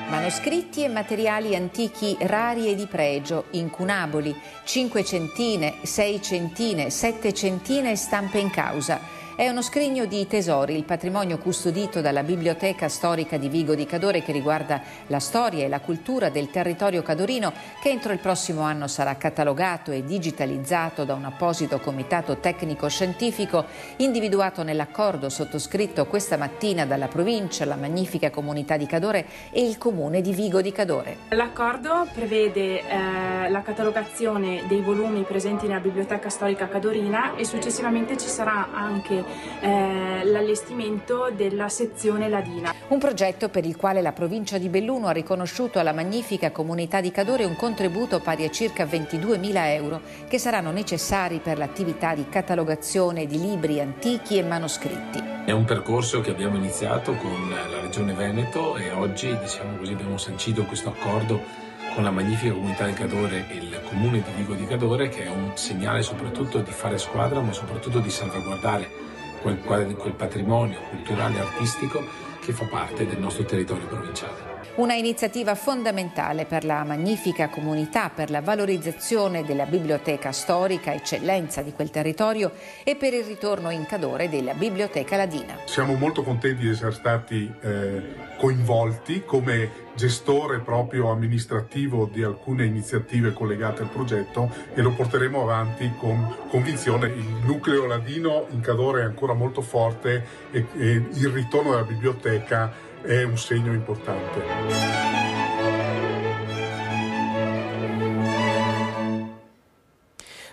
Manoscritti e materiali antichi rari e di pregio, incunaboli, cinque centine, sei centine, 7 centine stampe in causa. È uno scrigno di tesori, il patrimonio custodito dalla Biblioteca Storica di Vigo di Cadore che riguarda la storia e la cultura del territorio cadorino che entro il prossimo anno sarà catalogato e digitalizzato da un apposito comitato tecnico-scientifico individuato nell'accordo sottoscritto questa mattina dalla provincia, la magnifica comunità di Cadore e il comune di Vigo di Cadore. L'accordo prevede eh, la catalogazione dei volumi presenti nella Biblioteca Storica Cadorina e successivamente ci sarà anche eh, l'allestimento della sezione ladina. Un progetto per il quale la provincia di Belluno ha riconosciuto alla magnifica comunità di Cadore un contributo pari a circa 22.000 euro che saranno necessari per l'attività di catalogazione di libri antichi e manoscritti. È un percorso che abbiamo iniziato con la Regione Veneto e oggi diciamo così, abbiamo sancito questo accordo con la magnifica comunità di Cadore e il comune di Vigo di Cadore che è un segnale soprattutto di fare squadra ma soprattutto di salvaguardare quel, quel patrimonio culturale e artistico che fa parte del nostro territorio provinciale. Una iniziativa fondamentale per la magnifica comunità, per la valorizzazione della biblioteca storica, eccellenza di quel territorio e per il ritorno in cadore della biblioteca ladina. Siamo molto contenti di essere stati eh, coinvolti come gestore proprio amministrativo di alcune iniziative collegate al progetto e lo porteremo avanti con convinzione. Il nucleo ladino in Cadore è ancora molto forte e, e il ritorno della biblioteca è un segno importante.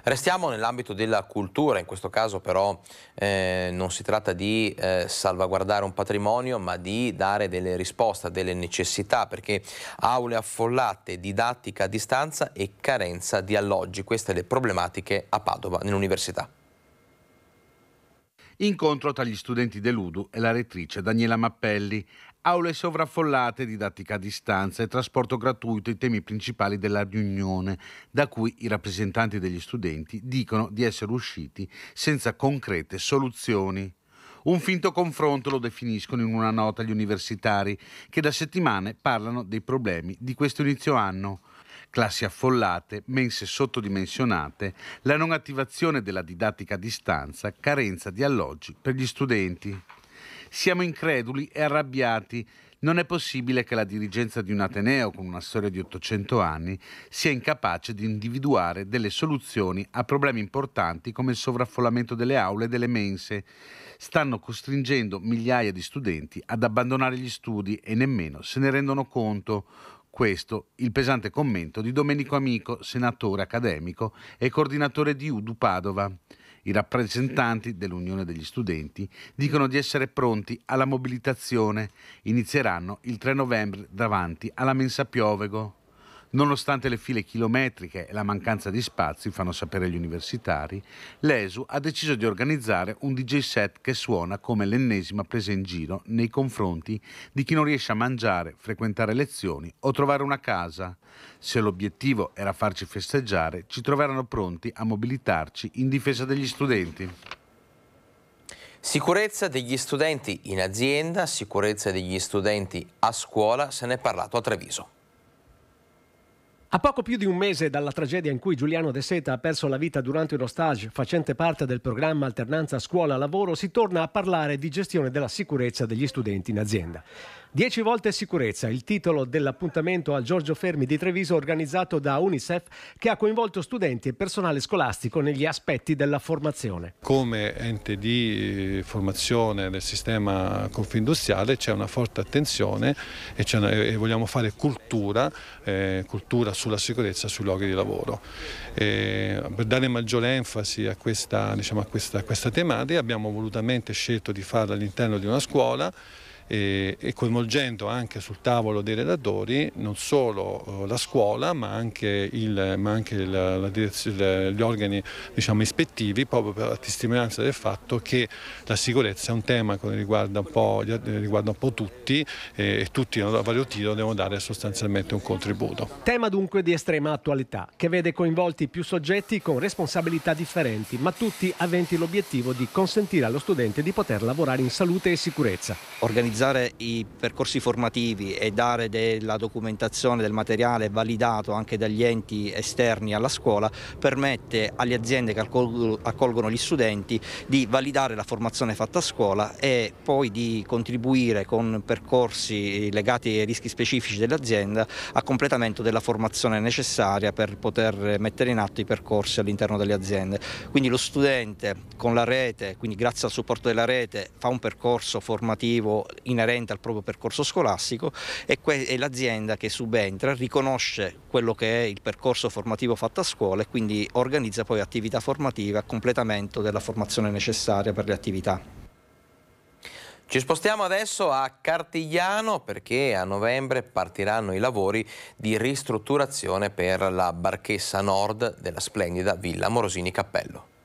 Restiamo nell'ambito della cultura, in questo caso però eh, non si tratta di eh, salvaguardare un patrimonio ma di dare delle risposte a delle necessità perché aule affollate, didattica a distanza e carenza di alloggi, queste le problematiche a Padova nell'università. Incontro tra gli studenti dell'Udu e la rettrice Daniela Mappelli aule sovraffollate, didattica a distanza e trasporto gratuito i temi principali della riunione, da cui i rappresentanti degli studenti dicono di essere usciti senza concrete soluzioni. Un finto confronto lo definiscono in una nota gli universitari, che da settimane parlano dei problemi di questo inizio anno classi affollate, mense sottodimensionate, la non attivazione della didattica a distanza, carenza di alloggi per gli studenti. Siamo increduli e arrabbiati. Non è possibile che la dirigenza di un Ateneo con una storia di 800 anni sia incapace di individuare delle soluzioni a problemi importanti come il sovraffollamento delle aule e delle mense. Stanno costringendo migliaia di studenti ad abbandonare gli studi e nemmeno se ne rendono conto. Questo il pesante commento di Domenico Amico, senatore accademico e coordinatore di UDU Padova. I rappresentanti dell'Unione degli Studenti dicono di essere pronti alla mobilitazione. Inizieranno il 3 novembre davanti alla Mensa Piovego. Nonostante le file chilometriche e la mancanza di spazi, fanno sapere gli universitari, l'ESU ha deciso di organizzare un DJ set che suona come l'ennesima presa in giro nei confronti di chi non riesce a mangiare, frequentare lezioni o trovare una casa. Se l'obiettivo era farci festeggiare, ci troveranno pronti a mobilitarci in difesa degli studenti. Sicurezza degli studenti in azienda, sicurezza degli studenti a scuola, se ne è parlato a Treviso. A poco più di un mese dalla tragedia in cui Giuliano De Seta ha perso la vita durante uno stage facente parte del programma Alternanza Scuola-Lavoro, si torna a parlare di gestione della sicurezza degli studenti in azienda. 10 volte sicurezza, il titolo dell'appuntamento al Giorgio Fermi di Treviso organizzato da UNICEF che ha coinvolto studenti e personale scolastico negli aspetti della formazione. Come ente di eh, formazione del sistema confindustriale c'è una forte attenzione e, una, e vogliamo fare cultura, eh, cultura sulla sicurezza sui luoghi di lavoro. E eh, per dare maggiore enfasi a questa, diciamo, a questa, a questa tematica abbiamo volutamente scelto di farla all'interno di una scuola e, e coinvolgendo anche sul tavolo dei redattori non solo eh, la scuola ma anche, il, ma anche la, la gli organi diciamo, ispettivi proprio per la testimonianza del fatto che la sicurezza è un tema che riguarda un po', riguarda un po tutti e, e tutti a vario tiro devono dare sostanzialmente un contributo. Tema dunque di estrema attualità che vede coinvolti più soggetti con responsabilità differenti ma tutti aventi l'obiettivo di consentire allo studente di poter lavorare in salute e sicurezza. Organizz organizzare i percorsi formativi e dare della documentazione del materiale validato anche dagli enti esterni alla scuola permette alle aziende che accolgono gli studenti di validare la formazione fatta a scuola e poi di contribuire con percorsi legati ai rischi specifici dell'azienda a completamento della formazione necessaria per poter mettere in atto i percorsi all'interno delle aziende. Quindi lo studente con la rete, quindi grazie al supporto della rete, fa un percorso formativo inerente al proprio percorso scolastico e, e l'azienda che subentra riconosce quello che è il percorso formativo fatto a scuola e quindi organizza poi attività formative a completamento della formazione necessaria per le attività. Ci spostiamo adesso a Cartigliano perché a novembre partiranno i lavori di ristrutturazione per la barchessa nord della splendida Villa Morosini Cappello.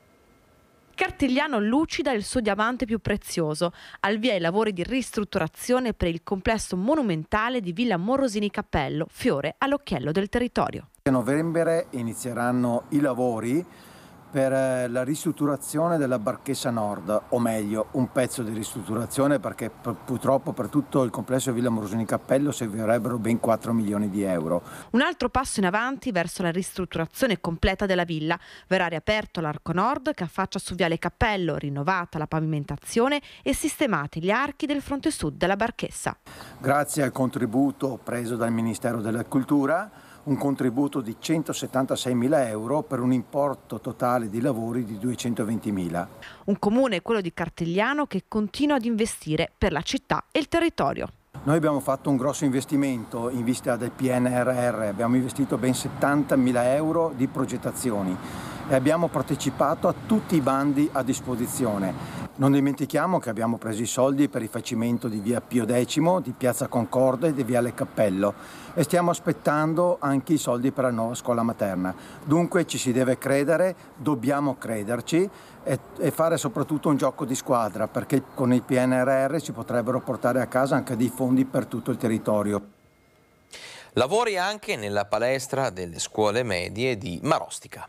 Cartigliano lucida il suo diamante più prezioso, al via i lavori di ristrutturazione per il complesso monumentale di Villa Morosini Cappello, fiore all'occhiello del territorio. A novembre inizieranno i lavori per eh, la ristrutturazione della Barchessa Nord, o meglio un pezzo di ristrutturazione perché purtroppo per tutto il complesso Villa Morosini Cappello servirebbero ben 4 milioni di euro. Un altro passo in avanti verso la ristrutturazione completa della villa. Verrà riaperto l'arco nord che affaccia su Viale Cappello, rinnovata la pavimentazione e sistemati gli archi del fronte sud della Barchessa. Grazie al contributo preso dal Ministero della Cultura un contributo di 176.000 euro per un importo totale di lavori di 220.000. Un comune, quello di Cartigliano, che continua ad investire per la città e il territorio. Noi abbiamo fatto un grosso investimento in vista del PNRR, abbiamo investito ben 70.000 euro di progettazioni e abbiamo partecipato a tutti i bandi a disposizione. Non dimentichiamo che abbiamo preso i soldi per il facimento di via Pio X, di piazza Concorde e di viale Cappello e stiamo aspettando anche i soldi per la nuova scuola materna. Dunque ci si deve credere, dobbiamo crederci e, e fare soprattutto un gioco di squadra perché con il PNRR si potrebbero portare a casa anche dei fondi per tutto il territorio. Lavori anche nella palestra delle scuole medie di Marostica.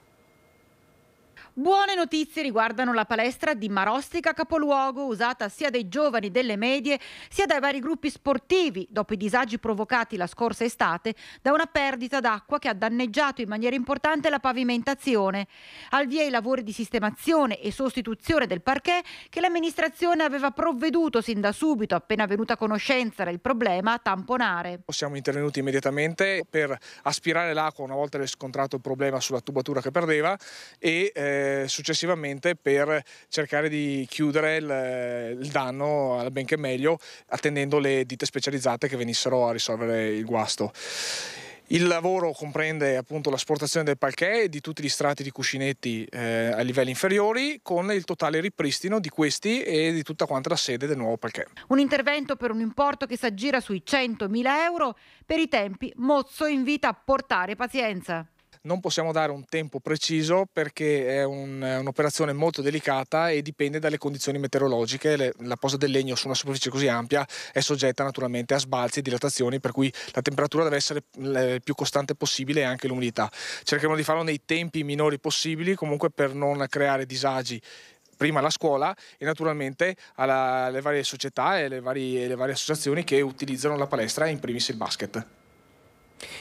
Buone notizie riguardano la palestra di Marostica Capoluogo, usata sia dai giovani delle medie sia dai vari gruppi sportivi, dopo i disagi provocati la scorsa estate da una perdita d'acqua che ha danneggiato in maniera importante la pavimentazione. Al via i lavori di sistemazione e sostituzione del parquet che l'amministrazione aveva provveduto sin da subito, appena venuta a conoscenza del problema, a tamponare. Siamo intervenuti immediatamente per aspirare l'acqua una volta riscontrato il problema sulla tubatura che perdeva e eh, eh, successivamente per cercare di chiudere il, eh, il danno alla benché meglio attendendo le ditte specializzate che venissero a risolvere il guasto. Il lavoro comprende appunto l'asportazione del parquet e di tutti gli strati di cuscinetti eh, a livelli inferiori con il totale ripristino di questi e di tutta quanta la sede del nuovo parquet. Un intervento per un importo che si aggira sui 100.000 euro. Per i tempi Mozzo invita a portare pazienza non possiamo dare un tempo preciso perché è un, un'operazione molto delicata e dipende dalle condizioni meteorologiche. Le, la posa del legno su una superficie così ampia è soggetta naturalmente a sbalzi e dilatazioni, per cui la temperatura deve essere eh, il più costante possibile e anche l'umidità. Cercheremo di farlo nei tempi minori possibili, comunque per non creare disagi prima alla scuola e naturalmente alla, alle varie società e alle varie, alle varie associazioni che utilizzano la palestra in primis il basket.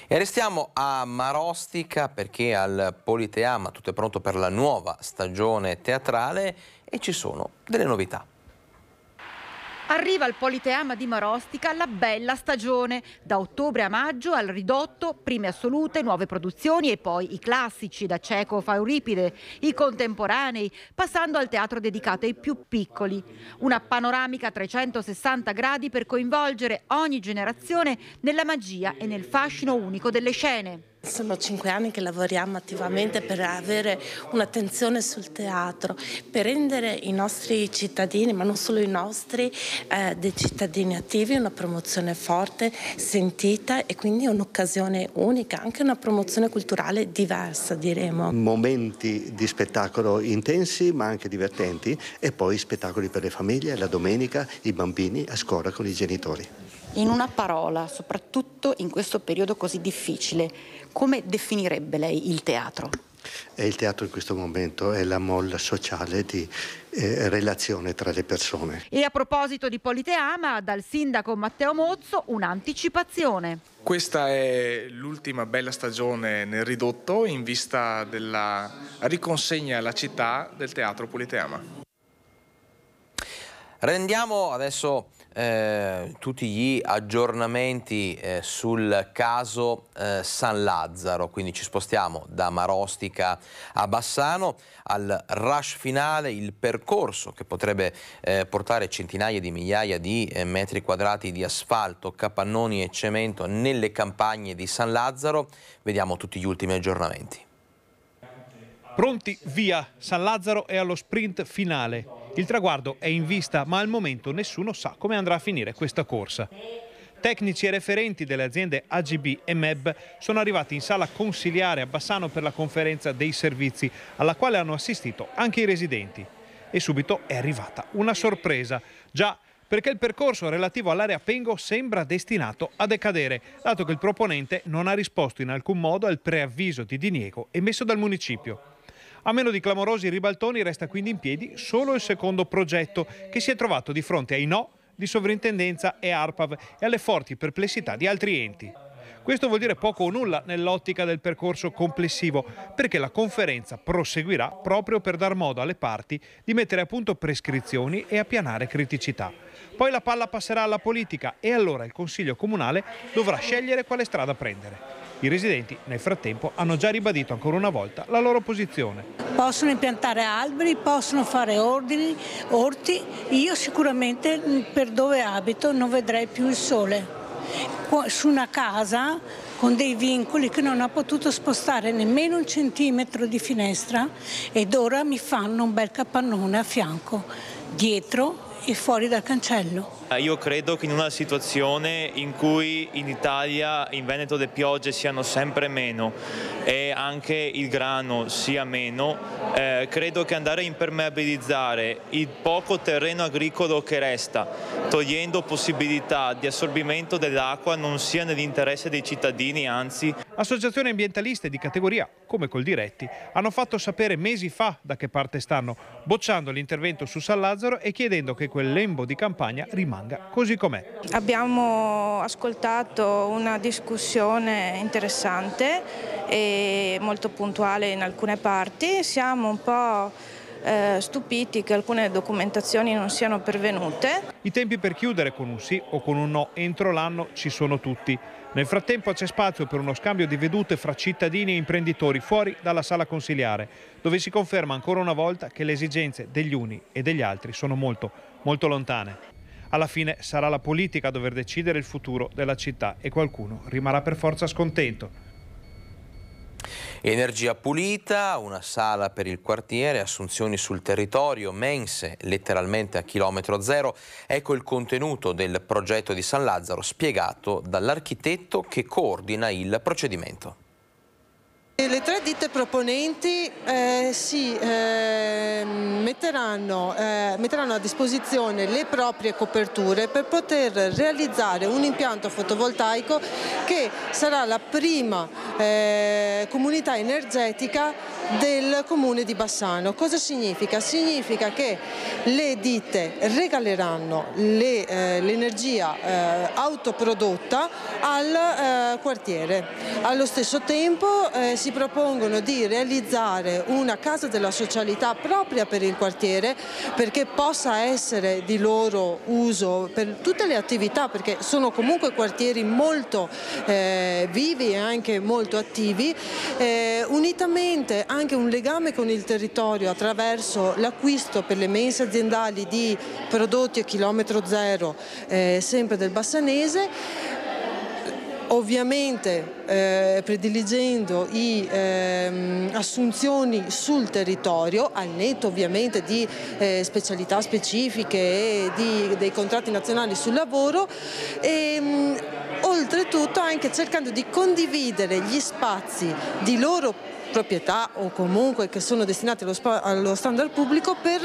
E restiamo a Marostica perché al Politeama tutto è pronto per la nuova stagione teatrale e ci sono delle novità. Arriva al Politeama di Marostica la bella stagione. Da ottobre a maggio al ridotto, prime assolute, nuove produzioni e poi i classici da Cecov a Euripide, i contemporanei, passando al teatro dedicato ai più piccoli. Una panoramica a 360 gradi per coinvolgere ogni generazione nella magia e nel fascino unico delle scene. Sono cinque anni che lavoriamo attivamente per avere un'attenzione sul teatro, per rendere i nostri cittadini, ma non solo i nostri, eh, dei cittadini attivi, una promozione forte, sentita e quindi un'occasione unica, anche una promozione culturale diversa, diremo. Momenti di spettacolo intensi ma anche divertenti e poi spettacoli per le famiglie, la domenica, i bambini a scuola con i genitori. In una parola, soprattutto in questo periodo così difficile, come definirebbe lei il teatro? E il teatro in questo momento è la molla sociale di eh, relazione tra le persone. E a proposito di Politeama, dal sindaco Matteo Mozzo un'anticipazione. Questa è l'ultima bella stagione nel ridotto in vista della riconsegna alla città del teatro Politeama. Rendiamo adesso eh, tutti gli aggiornamenti eh, sul caso eh, San Lazzaro, quindi ci spostiamo da Marostica a Bassano al rush finale, il percorso che potrebbe eh, portare centinaia di migliaia di eh, metri quadrati di asfalto, capannoni e cemento nelle campagne di San Lazzaro. Vediamo tutti gli ultimi aggiornamenti. Pronti, via! San Lazzaro è allo sprint finale. Il traguardo è in vista, ma al momento nessuno sa come andrà a finire questa corsa. Tecnici e referenti delle aziende AGB e MEB sono arrivati in sala consiliare a Bassano per la conferenza dei servizi, alla quale hanno assistito anche i residenti. E subito è arrivata una sorpresa. Già perché il percorso relativo all'area Pengo sembra destinato a decadere, dato che il proponente non ha risposto in alcun modo al preavviso di diniego emesso dal municipio. A meno di clamorosi ribaltoni resta quindi in piedi solo il secondo progetto che si è trovato di fronte ai no di sovrintendenza e ARPAV e alle forti perplessità di altri enti. Questo vuol dire poco o nulla nell'ottica del percorso complessivo, perché la conferenza proseguirà proprio per dar modo alle parti di mettere a punto prescrizioni e appianare criticità. Poi la palla passerà alla politica e allora il Consiglio Comunale dovrà scegliere quale strada prendere. I residenti nel frattempo hanno già ribadito ancora una volta la loro posizione. Possono impiantare alberi, possono fare ordini, orti. Io sicuramente mm, per dove abito non vedrei più il sole. Su una casa con dei vincoli che non ha potuto spostare nemmeno un centimetro di finestra ed ora mi fanno un bel capannone a fianco, dietro e fuori dal cancello. Eh, io credo che in una situazione in cui in Italia, in Veneto, le piogge siano sempre meno e anche il grano sia meno, eh, credo che andare a impermeabilizzare il poco terreno agricolo che resta, togliendo possibilità di assorbimento dell'acqua, non sia nell'interesse dei cittadini, anzi. Associazioni ambientaliste di categoria, come Col Diretti, hanno fatto sapere mesi fa da che parte stanno, bocciando l'intervento su San Lazzaro e chiedendo che quel lembo di campagna rimanga manga così com'è. Abbiamo ascoltato una discussione interessante e molto puntuale in alcune parti. Siamo un po' eh, stupiti che alcune documentazioni non siano pervenute. I tempi per chiudere con un sì o con un no entro l'anno ci sono tutti. Nel frattempo c'è spazio per uno scambio di vedute fra cittadini e imprenditori fuori dalla sala consiliare, dove si conferma ancora una volta che le esigenze degli uni e degli altri sono molto, molto lontane. Alla fine sarà la politica a dover decidere il futuro della città e qualcuno rimarrà per forza scontento. Energia pulita, una sala per il quartiere, assunzioni sul territorio, mense letteralmente a chilometro zero. Ecco il contenuto del progetto di San Lazzaro spiegato dall'architetto che coordina il procedimento. Le tre ditte proponenti eh, si eh, metteranno, eh, metteranno, a disposizione le proprie coperture per poter realizzare un impianto fotovoltaico che sarà la prima eh, comunità energetica del comune di Bassano. Cosa significa? Significa che le ditte regaleranno l'energia le, eh, eh, autoprodotta al eh, quartiere. Allo stesso tempo eh, si propongono di realizzare una casa della socialità propria per il quartiere perché possa essere di loro uso per tutte le attività perché sono comunque quartieri molto eh, vivi e anche molto attivi eh, unitamente anche un legame con il territorio attraverso l'acquisto per le mense aziendali di prodotti a chilometro zero, eh, sempre del Bassanese ovviamente eh, prediligendo i eh, assunzioni sul territorio, al netto ovviamente di eh, specialità specifiche e di, dei contratti nazionali sul lavoro e ehm, mh, oltretutto anche cercando di condividere gli spazi di loro proprietà o comunque che sono destinati allo, allo standard pubblico per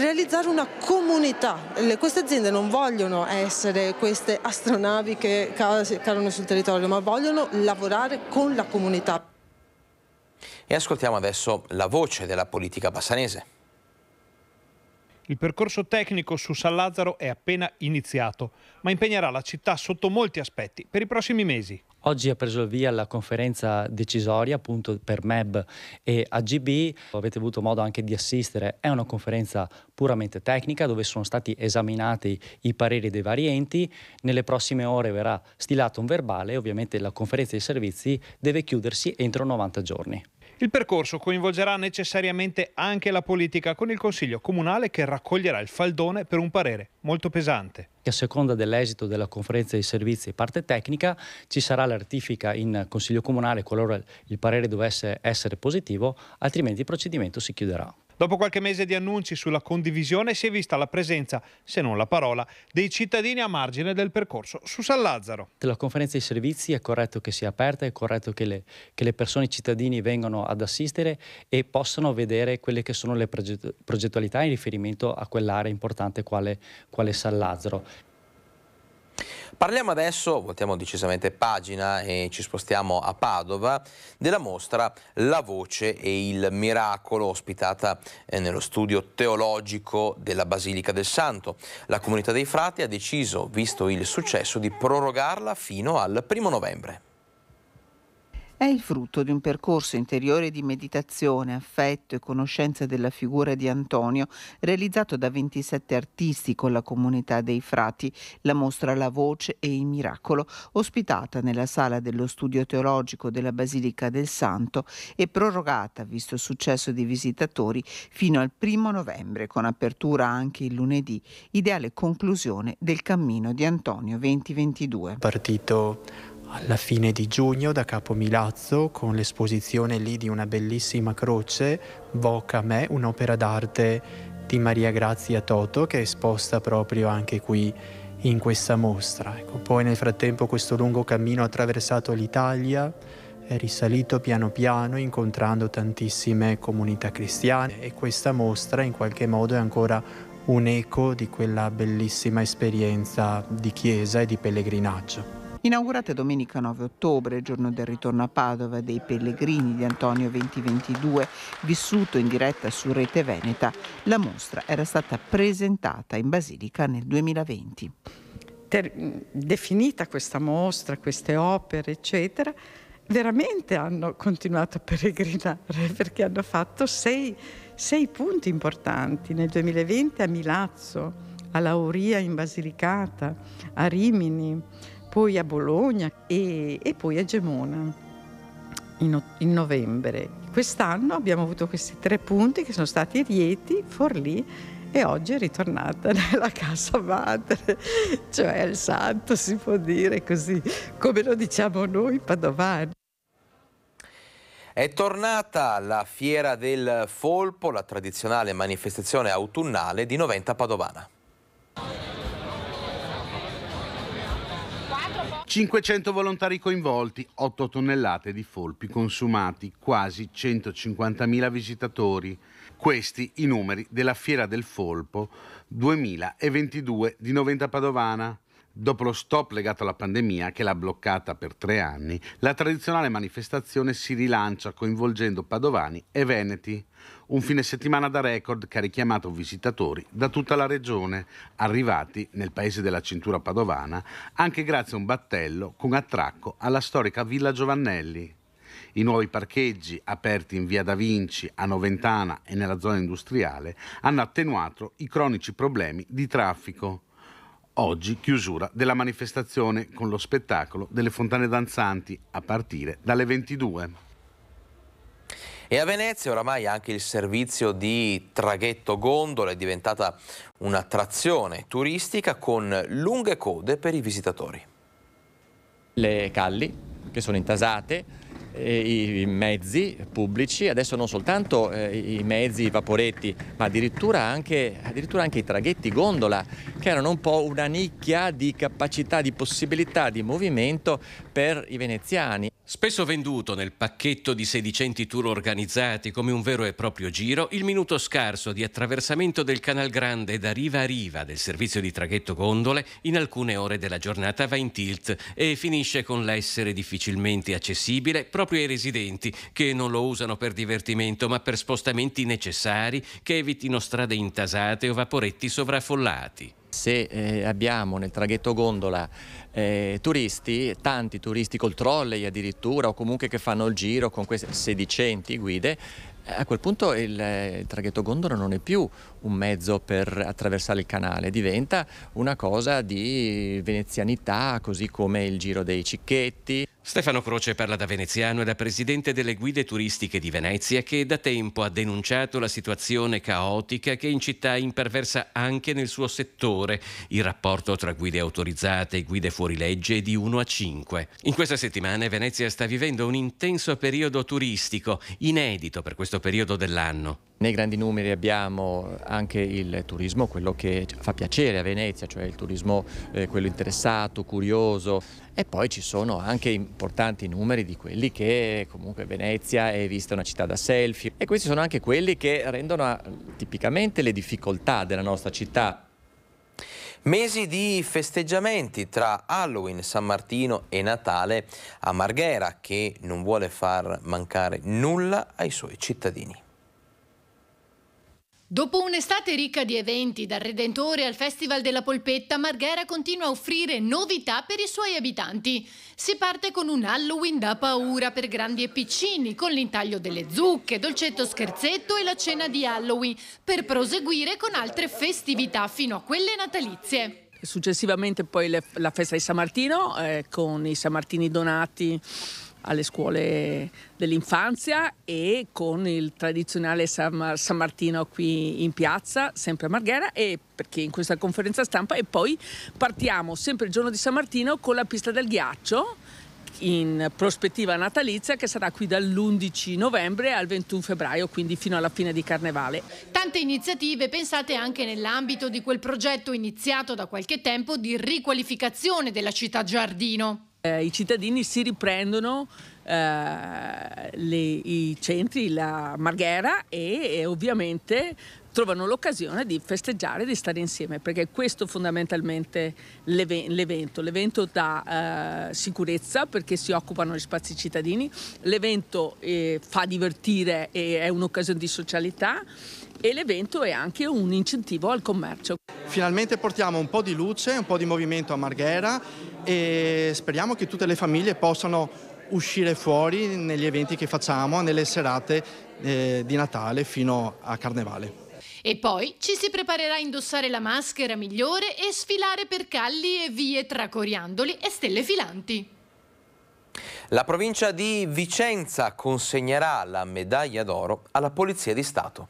realizzare una comunità. Le, queste aziende non vogliono essere queste astronavi che calano sul territorio, ma vogliono lavorare con la comunità. E ascoltiamo adesso la voce della politica bassanese. Il percorso tecnico su San Lazzaro è appena iniziato, ma impegnerà la città sotto molti aspetti per i prossimi mesi. Oggi ha preso il via la conferenza decisoria appunto per MEB e AGB, avete avuto modo anche di assistere, è una conferenza puramente tecnica dove sono stati esaminati i pareri dei vari enti, nelle prossime ore verrà stilato un verbale e ovviamente la conferenza dei servizi deve chiudersi entro 90 giorni. Il percorso coinvolgerà necessariamente anche la politica con il Consiglio Comunale che raccoglierà il faldone per un parere molto pesante. A seconda dell'esito della conferenza dei servizi e parte tecnica ci sarà la ratifica in Consiglio Comunale qualora il parere dovesse essere positivo, altrimenti il procedimento si chiuderà. Dopo qualche mese di annunci sulla condivisione si è vista la presenza, se non la parola, dei cittadini a margine del percorso su San Lazzaro. La conferenza dei servizi è corretto che sia aperta, è corretto che le, che le persone, i cittadini vengano ad assistere e possano vedere quelle che sono le progettualità in riferimento a quell'area importante quale, quale San Lazzaro. Parliamo adesso, voltiamo decisamente pagina e ci spostiamo a Padova, della mostra La voce e il miracolo ospitata eh, nello studio teologico della Basilica del Santo. La comunità dei frati ha deciso, visto il successo, di prorogarla fino al primo novembre è il frutto di un percorso interiore di meditazione, affetto e conoscenza della figura di Antonio, realizzato da 27 artisti con la comunità dei frati, la mostra La voce e il miracolo, ospitata nella sala dello studio teologico della Basilica del Santo e prorogata, visto il successo dei visitatori, fino al primo novembre, con apertura anche il lunedì, ideale conclusione del cammino di Antonio 2022. Partito alla fine di giugno da Capo Milazzo con l'esposizione lì di una bellissima croce, Voca a me, un'opera d'arte di Maria Grazia Toto che è esposta proprio anche qui in questa mostra. Ecco, poi nel frattempo questo lungo cammino ha attraversato l'Italia, è risalito piano piano incontrando tantissime comunità cristiane e questa mostra in qualche modo è ancora un eco di quella bellissima esperienza di chiesa e di pellegrinaggio inaugurata domenica 9 ottobre, giorno del ritorno a Padova dei pellegrini di Antonio 2022, vissuto in diretta su Rete Veneta, la mostra era stata presentata in Basilica nel 2020. Ter- definita questa mostra, queste opere, eccetera, veramente hanno continuato a peregrinare perché hanno fatto sei, sei, punti importanti nel 2020 a Milazzo, a Lauria in Basilicata, a Rimini, poi a Bologna e, e poi a Gemona in, in novembre. Quest'anno abbiamo avuto questi tre punti che sono stati Rieti, Forlì e oggi è ritornata nella casa madre, cioè il santo si può dire così, come lo diciamo noi padovani. È tornata la Fiera del Folpo, la tradizionale manifestazione autunnale di Noventa Padovana. 500 volontari coinvolti, 8 tonnellate di folpi consumati, quasi 150.000 visitatori. Questi i numeri della Fiera del Folpo 2022 di Noventa Padovana. Dopo lo stop legato alla pandemia, che l'ha bloccata per tre anni, la tradizionale manifestazione si rilancia coinvolgendo padovani e veneti. Un fine settimana da record che ha richiamato visitatori da tutta la regione, arrivati nel paese della cintura padovana anche grazie a un battello con attracco alla storica Villa Giovannelli. I nuovi parcheggi aperti in via Da Vinci, a Noventana e nella zona industriale hanno attenuato i cronici problemi di traffico. Oggi chiusura della manifestazione con lo spettacolo delle fontane danzanti a partire dalle 22. E a Venezia oramai anche il servizio di traghetto gondola è diventata un'attrazione turistica con lunghe code per i visitatori. Le calli che sono intasate i mezzi pubblici, adesso non soltanto eh, i mezzi, i vaporetti, ma addirittura anche, addirittura anche, i traghetti gondola, che erano un po' una nicchia di capacità, di possibilità di movimento per i veneziani. Spesso venduto nel pacchetto di sedicenti tour organizzati come un vero e proprio giro, il minuto scarso di attraversamento del Canal Grande da riva a riva del servizio di traghetto gondole in alcune ore della giornata va in tilt e finisce con l'essere difficilmente accessibile proprio ai residenti che non lo usano per divertimento ma per spostamenti necessari che evitino strade intasate o vaporetti sovraffollati se eh, abbiamo nel traghetto gondola eh, turisti, tanti turisti col trolley addirittura o comunque che fanno il giro con queste sedicenti guide, a quel punto il, eh, il, traghetto gondola non è più un mezzo per attraversare il canale, diventa una cosa di venezianità, così come il giro dei cicchetti. Stefano Croce parla da veneziano e da presidente delle guide turistiche di Venezia che da tempo ha denunciato la situazione caotica che in città imperversa anche nel suo settore, il rapporto tra guide autorizzate e guide fuorilegge è di 1 a 5. In queste settimane Venezia sta vivendo un intenso periodo turistico, inedito per questo periodo dell'anno. Nei grandi numeri abbiamo anche il turismo, quello che fa piacere a Venezia, cioè il turismo eh, quello interessato, curioso e poi ci sono anche importanti numeri di quelli che comunque Venezia è vista una città da selfie e questi sono anche quelli che rendono ah, tipicamente le difficoltà della nostra città Mesi di festeggiamenti tra Halloween, San Martino e Natale a Marghera che non vuole far mancare nulla ai suoi cittadini. Dopo un'estate ricca di eventi, dal Redentore al Festival della Polpetta, Marghera continua a offrire novità per i suoi abitanti. Si parte con un Halloween da paura per grandi e piccini, con l'intaglio delle zucche, dolcetto scherzetto e la cena di Halloween, per proseguire con altre festività fino a quelle natalizie. Successivamente poi le, la festa di San Martino, eh, con i San Martini donati alle scuole dell'infanzia e con il tradizionale San, San Martino qui in piazza, sempre a Marghera e perché in questa conferenza stampa e poi partiamo sempre il giorno di San Martino con la pista del ghiaccio in prospettiva natalizia che sarà qui dall'11 novembre al 21 febbraio, quindi fino alla fine di Carnevale. Tante iniziative pensate anche nell'ambito di quel progetto iniziato da qualche tempo di riqualificazione della città giardino. Eh, I cittadini si riprendono eh, le, i centri, la Marghera e, e ovviamente trovano l'occasione di festeggiare, di stare insieme, perché questo fondamentalmente l'evento. L'evento dà eh, sicurezza perché si occupano gli spazi cittadini, l'evento eh, fa divertire e è un'occasione di socialità e l'evento è anche un incentivo al commercio. Finalmente portiamo un po' di luce, un po' di movimento a Marghera e speriamo che tutte le famiglie possano uscire fuori negli eventi che facciamo, nelle serate eh, di Natale fino a Carnevale. E poi ci si preparerà a indossare la maschera migliore e sfilare per calli e vie tra coriandoli e stelle filanti. La provincia di Vicenza consegnerà la medaglia d'oro alla Polizia di Stato.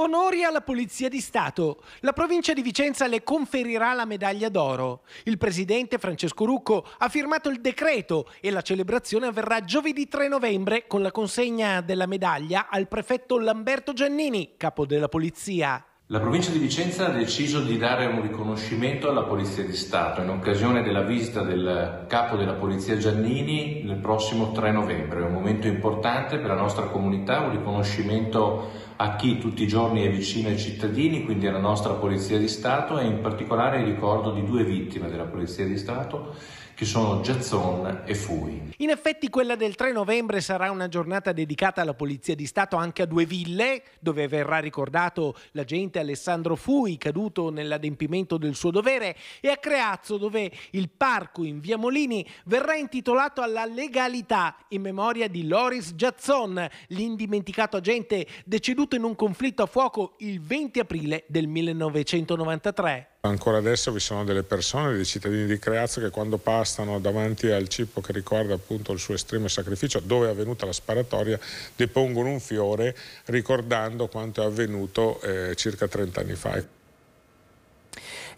Onori alla Polizia di Stato. La provincia di Vicenza le conferirà la medaglia d'oro. Il presidente Francesco Rucco ha firmato il decreto e la celebrazione avverrà giovedì 3 novembre con la consegna della medaglia al prefetto Lamberto Giannini, capo della Polizia. La provincia di Vicenza ha deciso di dare un riconoscimento alla Polizia di Stato in occasione della visita del capo della Polizia Giannini nel prossimo 3 novembre. È un momento importante per la nostra comunità, un riconoscimento a chi tutti i giorni è vicino ai cittadini, quindi alla nostra Polizia di Stato e in particolare il ricordo di due vittime della Polizia di Stato che sono Jazzon e Fui. In effetti quella del 3 novembre sarà una giornata dedicata alla Polizia di Stato anche a due ville, dove verrà ricordato l'agente Alessandro Fui, caduto nell'adempimento del suo dovere, e a Creazzo, dove il parco in via Molini verrà intitolato alla legalità in memoria di Loris Jazzon, l'indimenticato agente deceduto in un conflitto a fuoco il 20 aprile del 1993. Ancora adesso vi sono delle persone, dei cittadini di Creazzo che quando passano davanti al cippo che ricorda appunto il suo estremo sacrificio, dove è avvenuta la sparatoria, depongono un fiore ricordando quanto è avvenuto eh, circa 30 anni fa.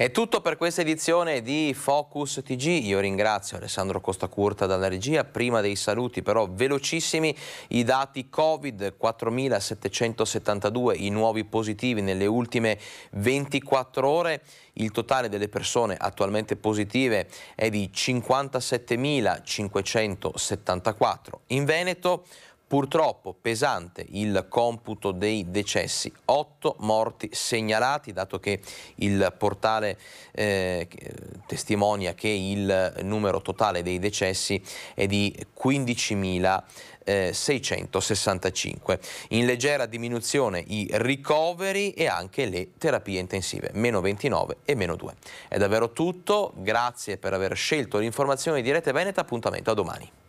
È tutto per questa edizione di Focus TG. Io ringrazio Alessandro Costacurta dalla regia. Prima dei saluti però velocissimi i dati Covid 4772 i nuovi positivi nelle ultime 24 ore. Il totale delle persone attualmente positive è di 57.574. In Veneto Purtroppo pesante il computo dei decessi, 8 morti segnalati, dato che il portale eh, testimonia che il numero totale dei decessi è di 15.000. 665. Eh, In leggera diminuzione i ricoveri e anche le terapie intensive, meno 29 e meno 2. È davvero tutto, grazie per aver scelto l'informazione di Rete Veneta, appuntamento a domani.